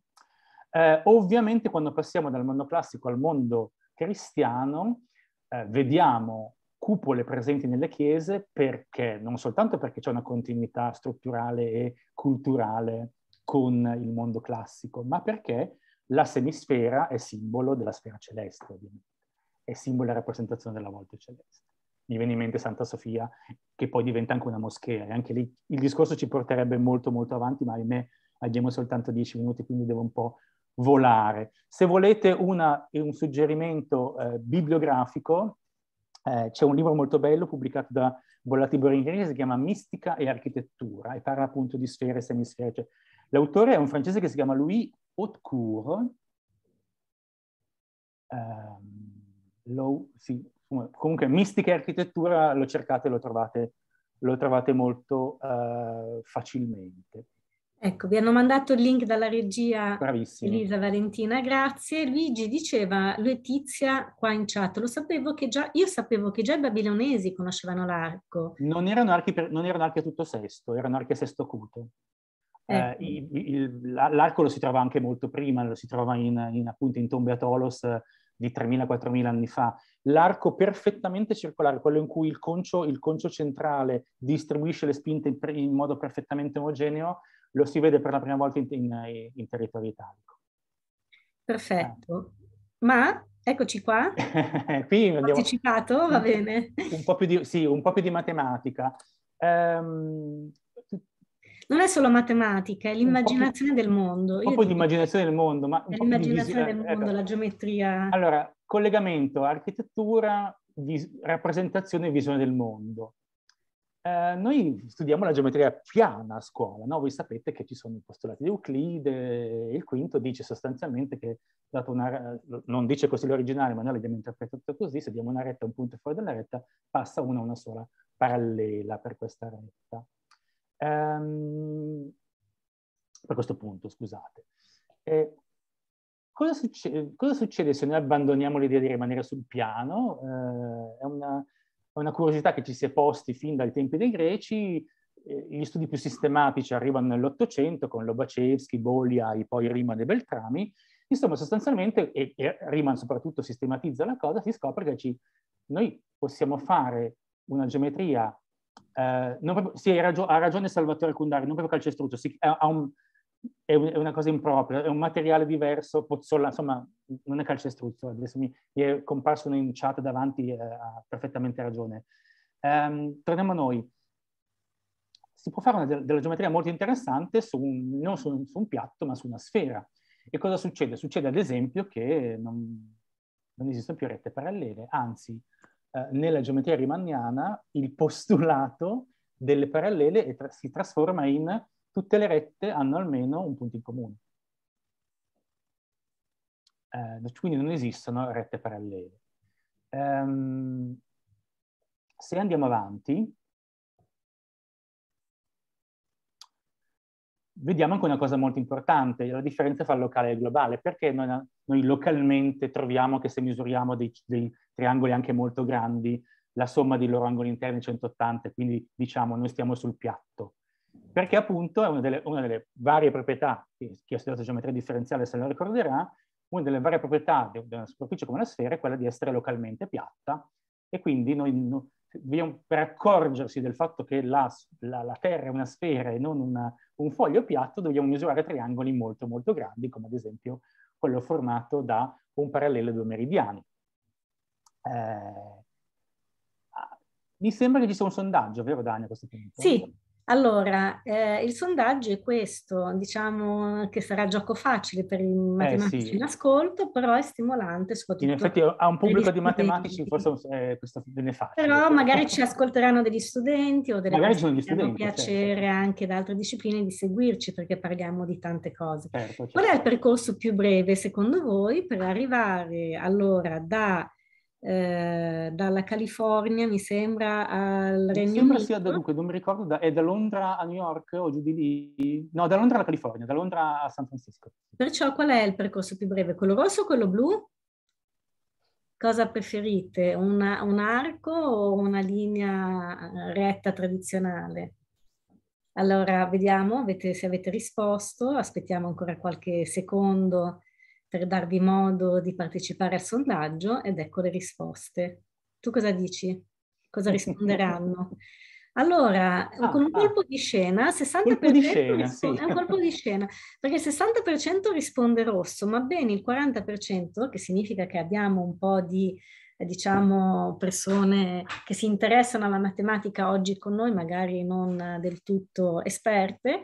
Eh, ovviamente quando passiamo dal mondo classico al mondo cristiano, eh, vediamo cupole presenti nelle chiese perché, non soltanto perché c'è una continuità strutturale e culturale con il mondo classico, ma perché la semisfera è simbolo della sfera celeste, ovviamente. È simbolo e rappresentazione della volta celeste. Mi viene in mente Santa Sofia, che poi diventa anche una moschea, e anche lì il discorso ci porterebbe molto molto avanti, ma ahimè abbiamo soltanto dieci minuti, quindi devo un po' volare. Se volete una, un suggerimento eh, bibliografico, eh, c'è un libro molto bello pubblicato da Bollati Boringrini che si chiama Mistica e architettura e parla appunto di sfere e semisfere. Cioè, l'autore è un francese che si chiama Louis Hautcourt, um, lo, sì, comunque Mistica e architettura lo cercate e lo trovate, lo trovate molto uh, facilmente. Ecco, vi hanno mandato il link dalla regia Bravissimi. Elisa Valentina, grazie. Luigi diceva, Letizia qua in chat, lo sapevo che già, io sapevo che già i babilonesi conoscevano l'arco. Non erano archi, per, non erano archi a tutto sesto, erano archi a sesto acuto. Eh, ecco. Eh, l'arco lo si trova anche molto prima, lo si trova in, in, appunto in tombe a Tolos eh, di 3.000-4.000 anni fa. L'arco perfettamente circolare, quello in cui il concio, il concio centrale distribuisce le spinte in, in modo perfettamente omogeneo, lo si vede per la prima volta in, in, in territorio italico. Perfetto, ma eccoci qua, [laughs] Qui andiamo... anticipato, va bene. Un po' più di, sì, un po' più di matematica. Um, non è solo matematica, è l'immaginazione del mondo. Un po' di immaginazione del mondo, ma... L'immaginazione del eh, mondo, ecco. la geometria... Allora, collegamento, architettura, vis- rappresentazione e visione del mondo. Eh, noi studiamo la geometria piana a scuola, no? voi sapete che ci sono i postulati di Euclide, il quinto dice sostanzialmente che, una, non dice così l'originale, ma noi l'abbiamo interpretato così, se diamo una retta a un punto fuori dalla retta, passa una una sola parallela per questa retta. Ehm, per questo punto, scusate. Eh, cosa, succede, cosa, succede, se noi abbandoniamo l'idea di rimanere sul piano? Eh, è una è una curiosità che ci si è posti fin dai tempi dei greci, eh, gli studi più sistematici arrivano nell'Ottocento con Lobachevsky, Boliai, poi Riemann e Beltrami, insomma sostanzialmente, e, e Riemann soprattutto sistematizza la cosa, si scopre che ci, noi possiamo fare una geometria, eh, proprio, sì, ha, ragione Salvatore Cundari, non proprio calcestruzzo, sì, ha, un, è, una cosa impropria, è un materiale diverso, Pozzola, insomma, non è calcestruzzo, adesso mi, mi è comparso in chat davanti, eh, ha perfettamente ragione. Um, torniamo a noi. Si può fare una, della geometria molto interessante su un, non su un, su un, piatto, ma su una sfera. E cosa succede? Succede ad esempio che non, non esistono più rette parallele, anzi, eh, nella geometria riemanniana il postulato delle parallele si trasforma in tutte le rette hanno almeno un punto in comune. Eh, quindi non esistono rette parallele. Um, se andiamo avanti, vediamo anche una cosa molto importante, la differenza tra locale e globale, perché noi, noi localmente troviamo che se misuriamo dei, dei, triangoli anche molto grandi, la somma dei loro angoli interni è 180, quindi diciamo noi stiamo sul piatto perché appunto è una delle, una delle varie proprietà, chi ha studiato geometria differenziale se lo ricorderà, una delle varie proprietà di una superficie come la sfera è quella di essere localmente piatta e quindi noi, per accorgersi del fatto che la, la, la Terra è una sfera e non una, un foglio piatto, dobbiamo misurare triangoli molto molto grandi, come ad esempio quello formato da un parallelo e due meridiani. Eh, ah, mi sembra che ci sia un sondaggio, vero Dani a questo punto? Sì, allora, eh, il sondaggio è questo, diciamo che sarà gioco facile per i matematici eh, sì. in ascolto, però è stimolante soprattutto. In effetti eh, a un pubblico di matematici forse eh, questo viene facile. Però magari ci [laughs] ascolteranno degli studenti o delle magari persone che hanno certo. piacere certo. anche da altre discipline di seguirci perché parliamo di tante cose. Certo, certo. Qual è certo. il percorso più breve secondo voi per arrivare allora da eh, dalla California, mi sembra, al mi Regno sembra Unito. Sia dunque, non mi ricordo, da, è da Londra a New York o giù di lì? No, da Londra alla California, da Londra a San Francisco. Perciò qual è il percorso più breve? Quello rosso o quello blu? Cosa preferite? Una, un arco o una linea eh, retta tradizionale? Allora, vediamo avete, se avete risposto, aspettiamo ancora qualche secondo per darvi modo di partecipare al sondaggio ed ecco le risposte. Tu cosa dici? Cosa [laughs] risponderanno? Allora, ah, con un ah. colpo di scena, 60% colpo scena, risponde, sì. un colpo di scena, perché il 60% risponde rosso, ma bene il 40%, che significa che abbiamo un po' di, eh, diciamo, persone che si interessano alla matematica oggi con noi, magari non del tutto esperte,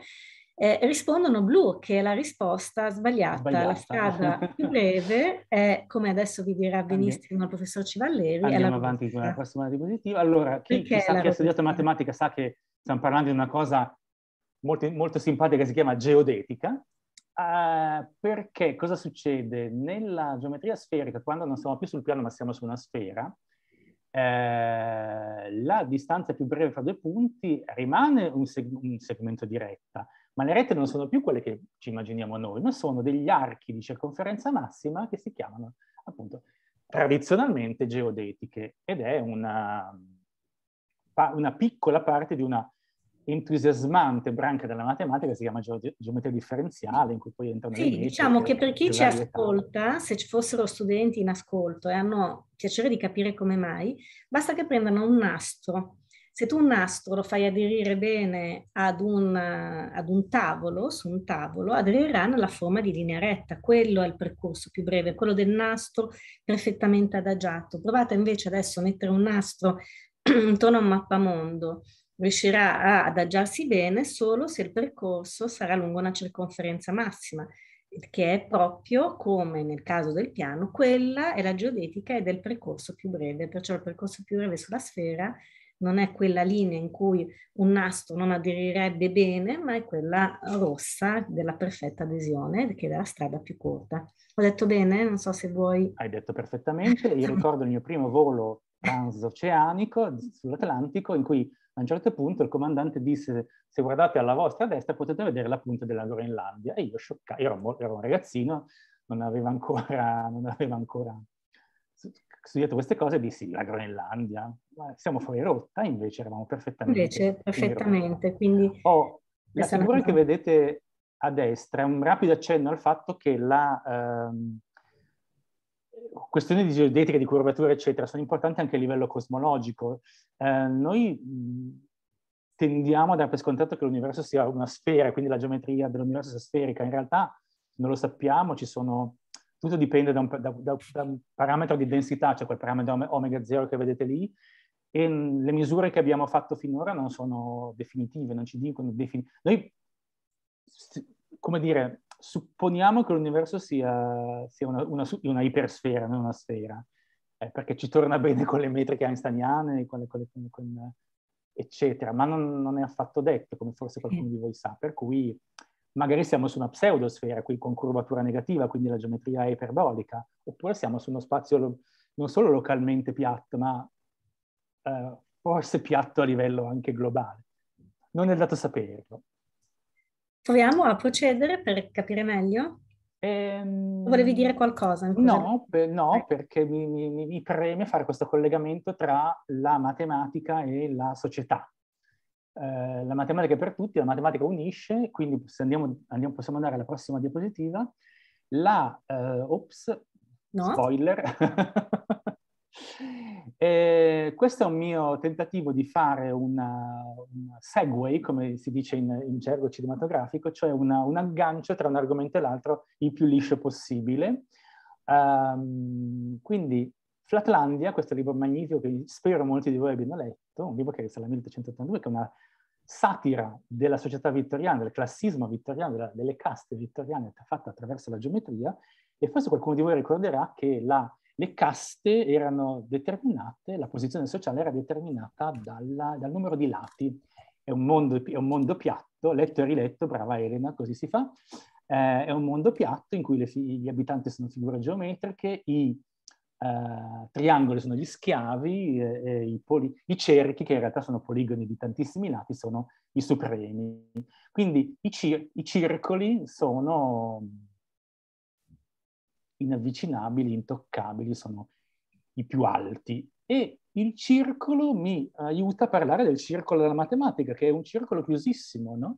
eh, rispondono blu, che è la risposta sbagliata. sbagliata. La strada più breve è, come adesso vi dirà benissimo il professor Civalleri, Andiamo avanti con la prossima diapositiva. Allora, chi, chi sa che ha studiato matematica sa che stiamo parlando di una cosa molto, molto simpatica si chiama geodetica, Uh, perché cosa succede? Nella geometria sferica, quando non siamo più sul piano ma siamo su una sfera, eh, la distanza più breve fra due punti rimane un, seg un segmento diretta, ma le rette non sono più quelle che ci immaginiamo noi, ma sono degli archi di circonferenza massima che si chiamano appunto tradizionalmente geodetiche ed è una, una piccola parte di una entusiasmante branca della matematica si chiama geometria differenziale, in cui poi entrano Sì, metri, diciamo che per chi ci ascolta, tante. se ci fossero studenti in ascolto e hanno piacere di capire come mai, basta che prendano un nastro se tu un nastro lo fai aderire bene ad un, ad un tavolo, su un tavolo, aderirà nella forma di linea retta. Quello è il percorso più breve, quello del nastro perfettamente adagiato. Provate invece adesso a mettere un nastro [clears throat] intorno a un mappamondo riuscirà ad adagiarsi bene solo se il percorso sarà lungo una circonferenza massima, che è proprio come nel caso del piano, quella è la geodetica ed è il percorso più breve, perciò il percorso più breve sulla sfera non è quella linea in cui un nastro non aderirebbe bene, ma è quella rossa della perfetta adesione, che è la strada più corta. Ho detto bene? Non so se vuoi... Hai detto perfettamente. Io [laughs] ricordo il mio primo volo transoceanico sull'Atlantico in cui a un certo punto il comandante disse se guardate alla vostra destra potete vedere la punta della Groenlandia e io scioccato, ero, ero, un ragazzino, non aveva ancora, non aveva ancora studiato queste cose dissi la Groenlandia, ma siamo fuori rotta, invece eravamo perfettamente. Invece, perfettamente, quindi... Oh, la figura una... che vedete a destra è un rapido accenno al fatto che la... Ehm, questioni di geodetica, di curvatura, eccetera, sono importanti anche a livello cosmologico. Eh, noi tendiamo a dare per scontato che l'universo sia una sfera, quindi la geometria dell'universo sia sferica. In realtà non lo sappiamo, ci sono tutto dipende da un, da, da, da un parametro di densità, cioè quel parametro omega 0 che vedete lì, e le misure che abbiamo fatto finora non sono definitive, non ci dicono defini Noi, come dire, supponiamo che l'universo sia, sia, una, una, una ipersfera, non una sfera, eh, perché ci torna bene con le metriche einsteiniane, con le, con le, con, con, eccetera, ma non, non, è affatto detto, come forse qualcuno di voi sa, per cui magari siamo su una pseudosfera, qui con curvatura negativa, quindi la geometria è iperbolica, oppure siamo su uno spazio non solo localmente piatto, ma eh, forse piatto a livello anche globale. Non è dato saperlo. Proviamo a procedere per capire meglio. Ehm... Volevi dire qualcosa? No, per, no, perché mi, mi, mi preme fare questo collegamento tra la matematica e la società, eh, la matematica è per tutti, la matematica unisce, quindi se andiamo, andiamo, possiamo andare alla prossima diapositiva. La, eh, ops, no. spoiler. [laughs] eh, questo è un mio tentativo di fare una, un segue, come si dice in, in gergo cinematografico, cioè una, un aggancio tra un argomento e l'altro il più liscio possibile. Um, quindi Flatlandia, questo libro magnifico che spero molti di voi abbiano letto, un libro che risale al 1882, che è una satira della società vittoriana, del classismo vittoriano, della, delle caste vittoriane fatte attraverso la geometria, e forse qualcuno di voi ricorderà che la, le caste erano determinate, la posizione sociale era determinata dalla, dal numero di lati. È un, mondo, è un mondo piatto, letto e riletto, brava Elena, così si fa. Eh, è un mondo piatto in cui le, gli abitanti sono figure geometriche, i eh, triangoli sono gli schiavi, eh, i, poli- i, cerchi, che in realtà sono poligoni di tantissimi lati, sono i supremi. Quindi i, cir- i circoli sono inavvicinabili, intoccabili, sono i più alti. E il circolo mi aiuta a parlare del circolo della matematica, che è un circolo chiusissimo, no?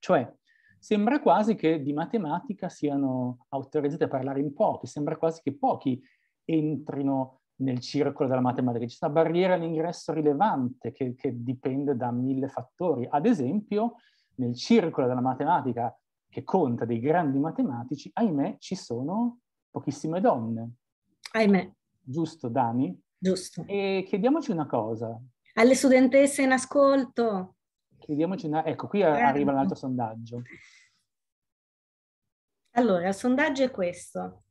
Cioè, sembra quasi che di matematica siano autorizzati a parlare in pochi, sembra quasi che pochi entrino nel circolo della matematica. C'è una barriera all'ingresso rilevante che, che dipende da mille fattori. Ad esempio, nel circolo della matematica che conta dei grandi matematici, ahimè, ci sono pochissime donne. Ahimè. Giusto, Dani? Giusto. E chiediamoci una cosa. Alle studentesse in ascolto. Chiediamoci una... Ecco, qui Grazie. Ehm. arriva un altro sondaggio. Allora, il sondaggio è questo.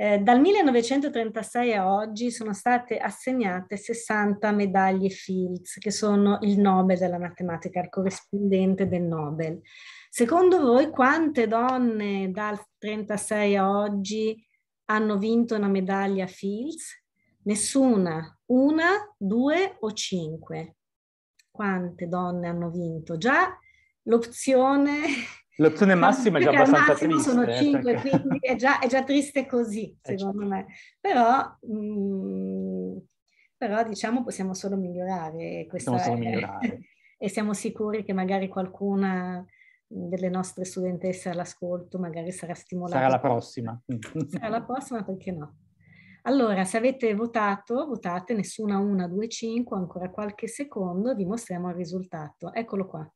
Eh, dal 1936 a oggi sono state assegnate 60 medaglie Fields, che sono il Nobel della matematica, il corrispondente del Nobel. Secondo voi quante donne dal 1936 a oggi hanno vinto una medaglia Fields? Nessuna, una, due o cinque? Quante donne hanno vinto? Già l'opzione L'opzione massima è già abbastanza triste. sono 5, eh, perché... Cioè quindi è già, è già, triste così, [laughs] secondo me. Però, mh, mm, però, diciamo possiamo solo migliorare. Possiamo solo è... migliorare. [laughs] e siamo sicuri che magari qualcuna delle nostre studentesse all'ascolto magari sarà stimolata. Sarà la prossima. [laughs] sarà la prossima, perché no? Allora, se avete votato, votate nessuna 1, 2, 5, ancora qualche secondo, vi mostriamo il risultato. Eccolo qua.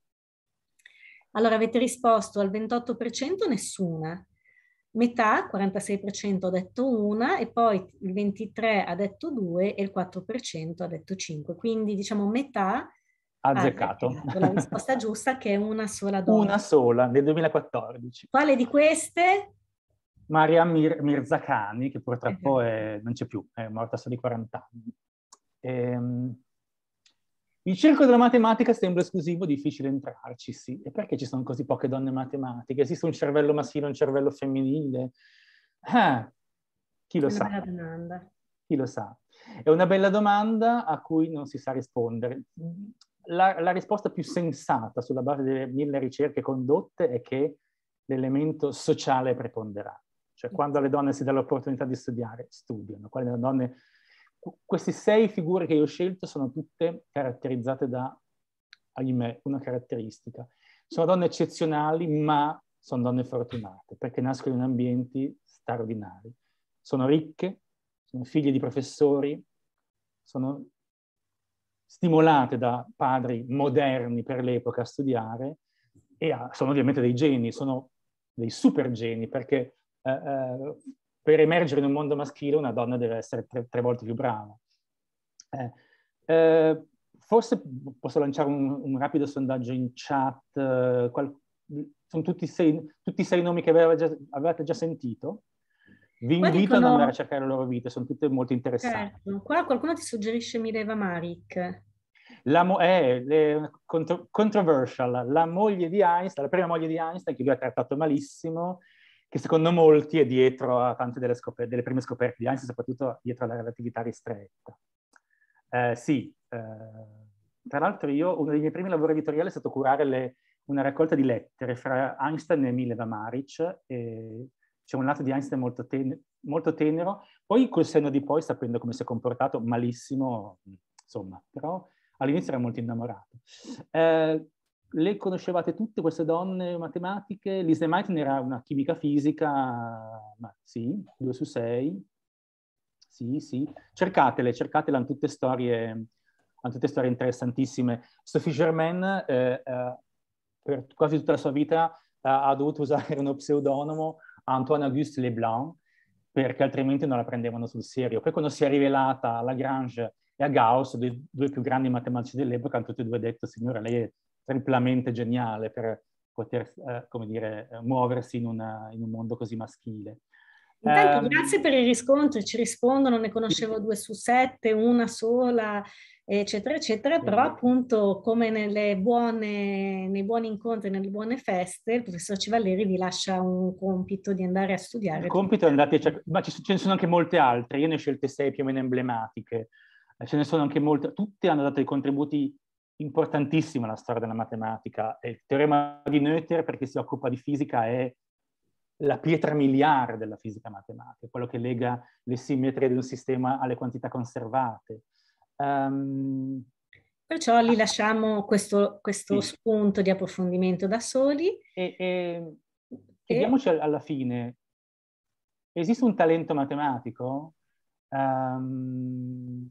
Allora avete risposto al 28% nessuna, metà, 46% ha detto una e poi il 23% ha detto due e il 4% ha detto cinque. Quindi diciamo metà azzeccato. La risposta [laughs] giusta che è una sola donna. Una sola, nel 2014. Quale di queste? Maria Mir- Mirzacani, che purtroppo eh. è, non c'è più, è morta solo di 40 anni. Ehm, il circo della matematica sembra esclusivo, difficile entrarci, sì. E perché ci sono così poche donne matematiche? Esiste un cervello maschile e un cervello femminile? Ah, chi lo È sa? Chi lo sa? È una bella domanda a cui non si sa rispondere. La, la risposta più sensata sulla base delle mille ricerche condotte è che l'elemento sociale preponderà. Cioè quando alle donne si dà l'opportunità di studiare, studiano. Quando alle donne queste sei figure che io ho scelto sono tutte caratterizzate da, ahimè, una caratteristica. Sono donne eccezionali, ma sono donne fortunate, perché nascono in ambienti straordinari. Sono ricche, sono figlie di professori, sono stimolate da padri moderni per l'epoca a studiare e sono ovviamente dei geni, sono dei super geni, perché eh, eh per emergere in un mondo maschile una donna deve essere tre, tre volte più brava. Eh, eh, forse posso lanciare un, un, rapido sondaggio in chat, eh, qual, sono tutti sei, tutti sei nomi che aveva già, avevate già sentito. Vi invito dicono... ad andare a cercare le loro vite, sono tutte molto interessanti. Certo. Qua qualcuno ti suggerisce Mireva Marik. La mo- eh, le, contro- controversial, la moglie di Einstein, la prima moglie di Einstein che lui ha trattato malissimo che secondo molti è dietro a tante delle, scoperte, delle prime scoperte di Einstein, soprattutto dietro alla relatività ristretta. Eh, sì, eh, tra l'altro io, uno dei miei primi lavori editoriali è stato curare le, una raccolta di lettere fra Einstein e Emile Damaric, e c'è un lato di Einstein molto, ten, molto tenero, poi col senno di poi, sapendo come si è comportato, malissimo, insomma, però all'inizio era molto innamorato. Eh, le conoscevate tutte queste donne matematiche? Lise Meitner era una chimica fisica, ma sì, due su sei. Sì, sì. Cercatele, cercatele, hanno tutte storie, hanno tutte storie interessantissime. Sophie Germain, eh, eh, per quasi tutta la sua vita, eh, ha dovuto usare uno pseudonimo, Antoine-Auguste Leblanc, perché altrimenti non la prendevano sul serio. Poi quando si è rivelata a Lagrange e a Gauss, due, due più grandi matematici dell'epoca, hanno tutti e due detto, signora, lei è triplamente geniale per poter, eh, come dire, eh, muoversi in, una, in, un mondo così maschile. Intanto, um, grazie per il riscontro, ci rispondono, ne conoscevo due su sette, una sola, eccetera, eccetera, però appunto come buone, nei buoni incontri, nelle buone feste, il professor Civalleri vi lascia un compito di andare a studiare. Il compito è andate a cercare, ma ce ne sono anche molte altre, io ne ho scelte sei più o meno emblematiche, eh, ce ne sono anche molte, tutte hanno dato dei contributi importantissima la storia della matematica. Il teorema di Noether, per chi si occupa di fisica, è la pietra miliare della fisica matematica, quello che lega le simmetrie di un sistema alle quantità conservate. Um... Perciò li ah. lasciamo questo, questo sì. spunto di approfondimento da soli. E, e, Chiediamoci alla fine, esiste un talento matematico? Um,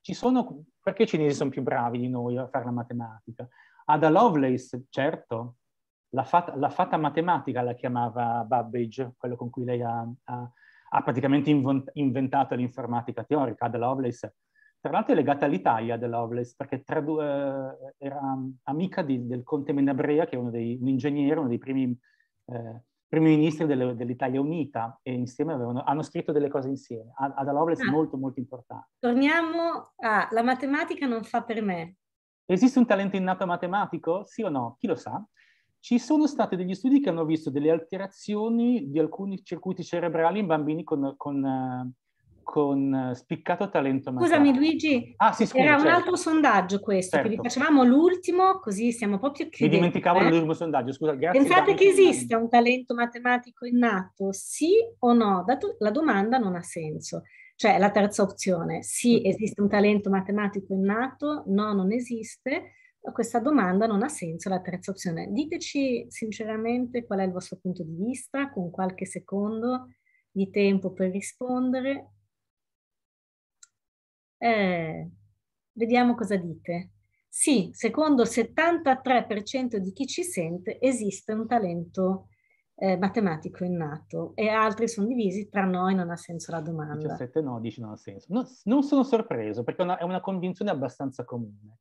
ci sono perché i cinesi sono più bravi di noi a fare la matematica. Ada ah, Lovelace, certo, la fatta, la fata matematica la chiamava Babbage, quello con cui lei ha, ha, ha praticamente inventato l'informatica teorica, Ada Lovelace. Tra l'altro è legata all'Italia, Ada Lovelace, perché eh, era amica di, del conte Menabrea, che è uno dei, un ingegnere, uno dei primi eh, primi ministri delle, dell'Italia Unita e insieme avevano, hanno scritto delle cose insieme. Ada Lovelace è ah, molto molto importante. Torniamo a la matematica non fa per me. Esiste un talento innato matematico? Sì o no? Chi lo sa? Ci sono stati degli studi che hanno visto delle alterazioni di alcuni circuiti cerebrali in bambini con, con eh, con eh, spiccato talento matematico. Scusami Luigi, ah, sì, scusa, era certo. un altro sondaggio questo, certo. che vi certo. facevamo l'ultimo, così siamo proprio chiudendo. Mi dimenticavo eh? l'ultimo sondaggio, scusa, grazie. Pensate che esista un talento matematico innato, sì o no? Dato La domanda non ha senso. Cioè la terza opzione, sì esiste un talento matematico innato, no non esiste, questa domanda non ha senso, la terza opzione. Diteci sinceramente qual è il vostro punto di vista, con qualche secondo di tempo per rispondere. Eh, vediamo cosa dite. Sì, secondo il 73% di chi ci sente esiste un talento eh, matematico innato e altri sono divisi, tra noi non ha senso la domanda. 17 no, 10 non ha senso. No, non sono sorpreso perché è una, è una convinzione abbastanza comune.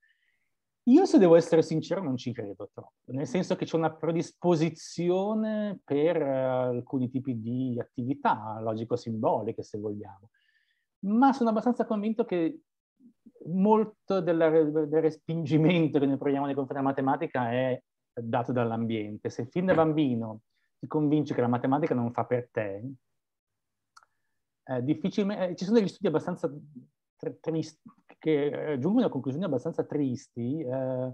Io se devo essere sincero non ci credo troppo, nel senso che c'è una predisposizione per eh, alcuni tipi di attività logico-simboliche se vogliamo ma sono abbastanza convinto che molto della, del respingimento che noi proviamo nei confronti della matematica è dato dall'ambiente. Se fin da bambino ti convinci che la matematica non fa per te, eh, difficilmente, eh, ci sono degli studi abbastanza tr- tristi, che giungono a conclusioni abbastanza tristi. Eh,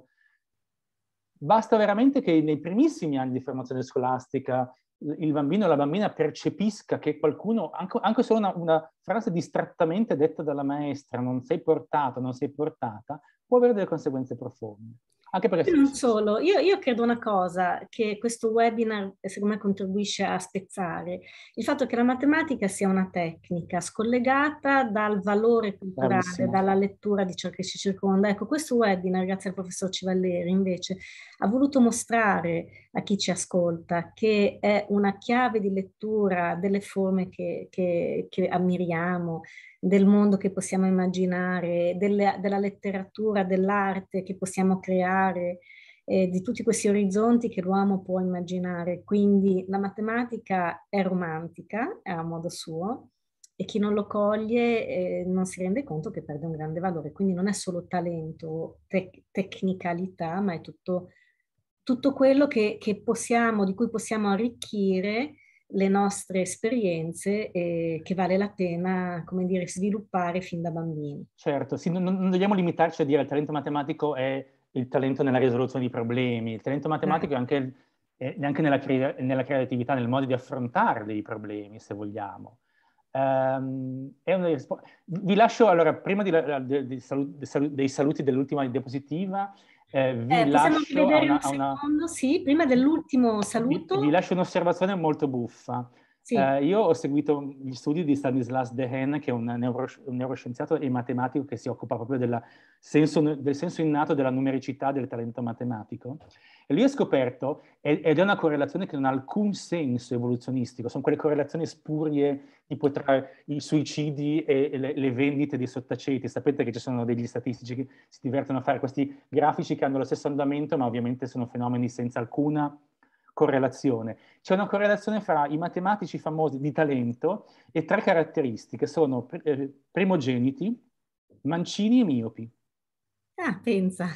basta veramente che nei primissimi anni di formazione scolastica il bambino o la bambina percepisca che qualcuno, anche, anche solo una, una, frase distrattamente detta dalla maestra, non sei portato, non sei portata, può avere delle conseguenze profonde. Anche perché... Non solo, io, io credo una cosa che questo webinar secondo me contribuisce a spezzare, il fatto che la matematica sia una tecnica scollegata dal valore culturale, Bravissimo. dalla lettura di ciò che ci circonda. Ecco, questo webinar, grazie al professor Civalleri, invece, ha voluto mostrare a chi ci ascolta, che è una chiave di lettura delle forme che, che, che ammiriamo, del mondo che possiamo immaginare, delle, della letteratura, dell'arte che possiamo creare, eh, di tutti questi orizzonti che l'uomo può immaginare. Quindi la matematica è romantica, è a modo suo, e chi non lo coglie eh, non si rende conto che perde un grande valore. Quindi non è solo talento, tec- tecnicalità, ma è tutto tutto quello che, che possiamo, di cui possiamo arricchire le nostre esperienze e che vale la pena, come dire, sviluppare fin da bambini. Certo, sì, non, non dobbiamo limitarci a dire che il talento matematico è il talento nella risoluzione di problemi, il talento matematico eh. è anche, è anche nella, cre- nella, creatività, nel modo di affrontare dei problemi, se vogliamo. Um, rispo- Vi lascio, allora, prima di, di, di salu- dei saluti dell'ultima diapositiva, eh, vi eh, lascio una, una... Secondo, sì, prima dell'ultimo saluto. Vi, vi lascio un'osservazione molto buffa. Sì. Eh, io ho seguito gli studi di Stanislas Dehaene, che è un, neuro, un, neuroscienziato e matematico che si occupa proprio della, senso, del senso innato della numericità del talento matematico. E lui ha scoperto, ed è una correlazione che non ha alcun senso evoluzionistico, sono quelle correlazioni spurie tipo tra i suicidi e le, le vendite di sottaceti. Sapete che ci sono degli statistici che si divertono a fare questi grafici che hanno lo stesso andamento, ma ovviamente sono fenomeni senza alcuna correlazione. C'è una correlazione fra i matematici famosi di talento e tre caratteristiche, sono eh, primogeniti, mancini e miopi. Ah, pensa.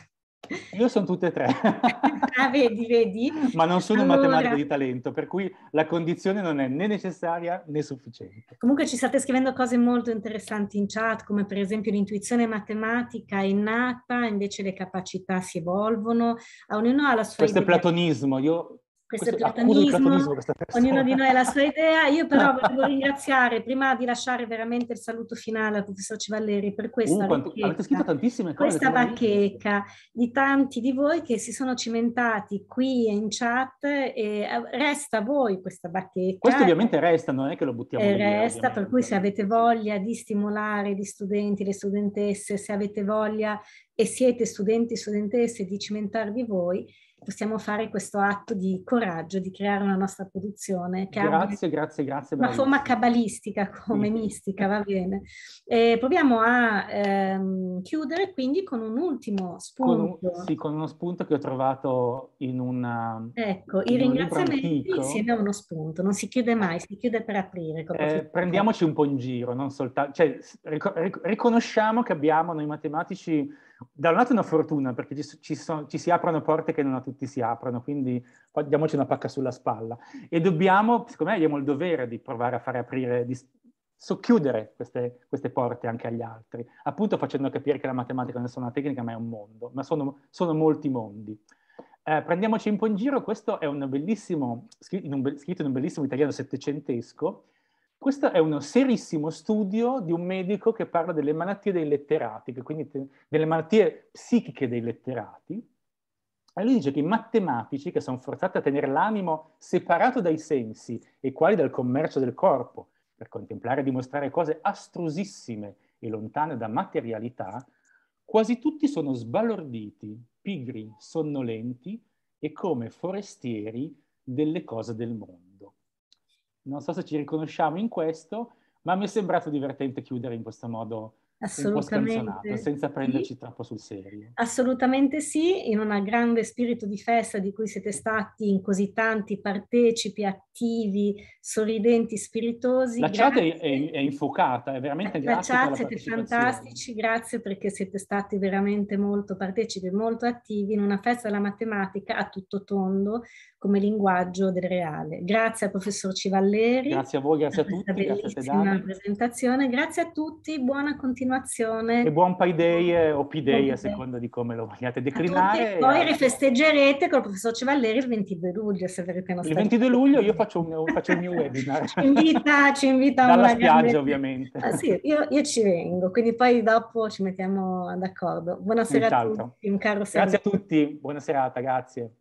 Io sono tutte e tre. [laughs] ah, vedi, vedi. Ma non sono allora... un matematico di talento, per cui la condizione non è né necessaria né sufficiente. Comunque ci state scrivendo cose molto interessanti in chat, come per esempio l'intuizione matematica è nata, invece le capacità si evolvono. A Ognuno ha la sua Questo idea. è platonismo, io questo, questo platonismo, platonismo ognuno di noi ha la sua idea, io però [laughs] volevo ringraziare, prima di lasciare veramente il saluto finale al professor Civalleri per questa, uh, quanto, cose, questa bacheca di tanti di voi che si sono cimentati qui in chat e eh, resta a voi questa bacheca. Questo ovviamente resta, non è che lo buttiamo via. Resta, per cui se avete voglia di stimolare gli studenti, le studentesse, se avete voglia e siete studenti, studentesse, di cimentarvi voi, possiamo fare questo atto di coraggio di creare una nostra produzione. Che grazie, grazie, grazie. Una forma cabalistica come sì. mistica, va bene. E proviamo a ehm, chiudere quindi con un ultimo spunto. Con un, sì, con uno spunto che ho trovato in una... Ecco, in i ringraziamenti insieme a uno spunto, non si chiude mai, si chiude per aprire. Eh, prendiamoci un po' in giro, non soltanto... Cioè, ric- riconosciamo che abbiamo noi matematici da un lato è una fortuna perché ci, ci, sono, ci si aprono porte che non a tutti si aprono, quindi diamoci una pacca sulla spalla. E dobbiamo, secondo me, abbiamo il dovere di provare a fare aprire, di socchiudere queste, queste porte anche agli altri, appunto facendo capire che la matematica non è solo una tecnica, ma è un mondo, ma sono, sono molti mondi. Eh, prendiamoci un po' in giro, questo è un bellissimo, scritto in un, bellissimo italiano settecentesco, questo è uno serissimo studio di un medico che parla delle malattie dei letterati, quindi delle malattie psichiche dei letterati. E lui dice che i matematici, che sono forzati a tenere l'animo separato dai sensi e quali dal commercio del corpo, per contemplare e dimostrare cose astrusissime e lontane da materialità, quasi tutti sono sbalorditi, pigri, sonnolenti e come forestieri delle cose del mondo non so se ci riconosciamo in questo, ma mi è sembrato divertente chiudere in questo modo Assolutamente. senza prenderci sì. troppo sul serio. Assolutamente sì, in un grande spirito di festa di cui siete stati in così tanti partecipi, attivi, sorridenti, spiritosi. La grazie. chat è, è, infuocata, è veramente la, grazie. La chat siete fantastici, grazie perché siete stati veramente molto partecipi, molto attivi in una festa della matematica a tutto tondo, come linguaggio del reale. Grazie al professor Civalleri. Grazie a voi, grazie a tutti. Bellissima presentazione. Grazie a tutti, buona continuazione. E buon Pi Day eh, o P Day a seconda di come lo vogliate declinare. E poi e... Eh. rifesteggerete con il professor Civalleri il 22 luglio, se verrete nostri. Il 22 luglio io faccio un, faccio un mio webinar. [laughs] ci invita, ci invita Dalla una spiaggia grande... ovviamente. Ah, sì, io, io, ci vengo, quindi poi dopo ci mettiamo d'accordo. Buonasera a tutti, un caro saluto. Grazie a tutti, buona serata, grazie.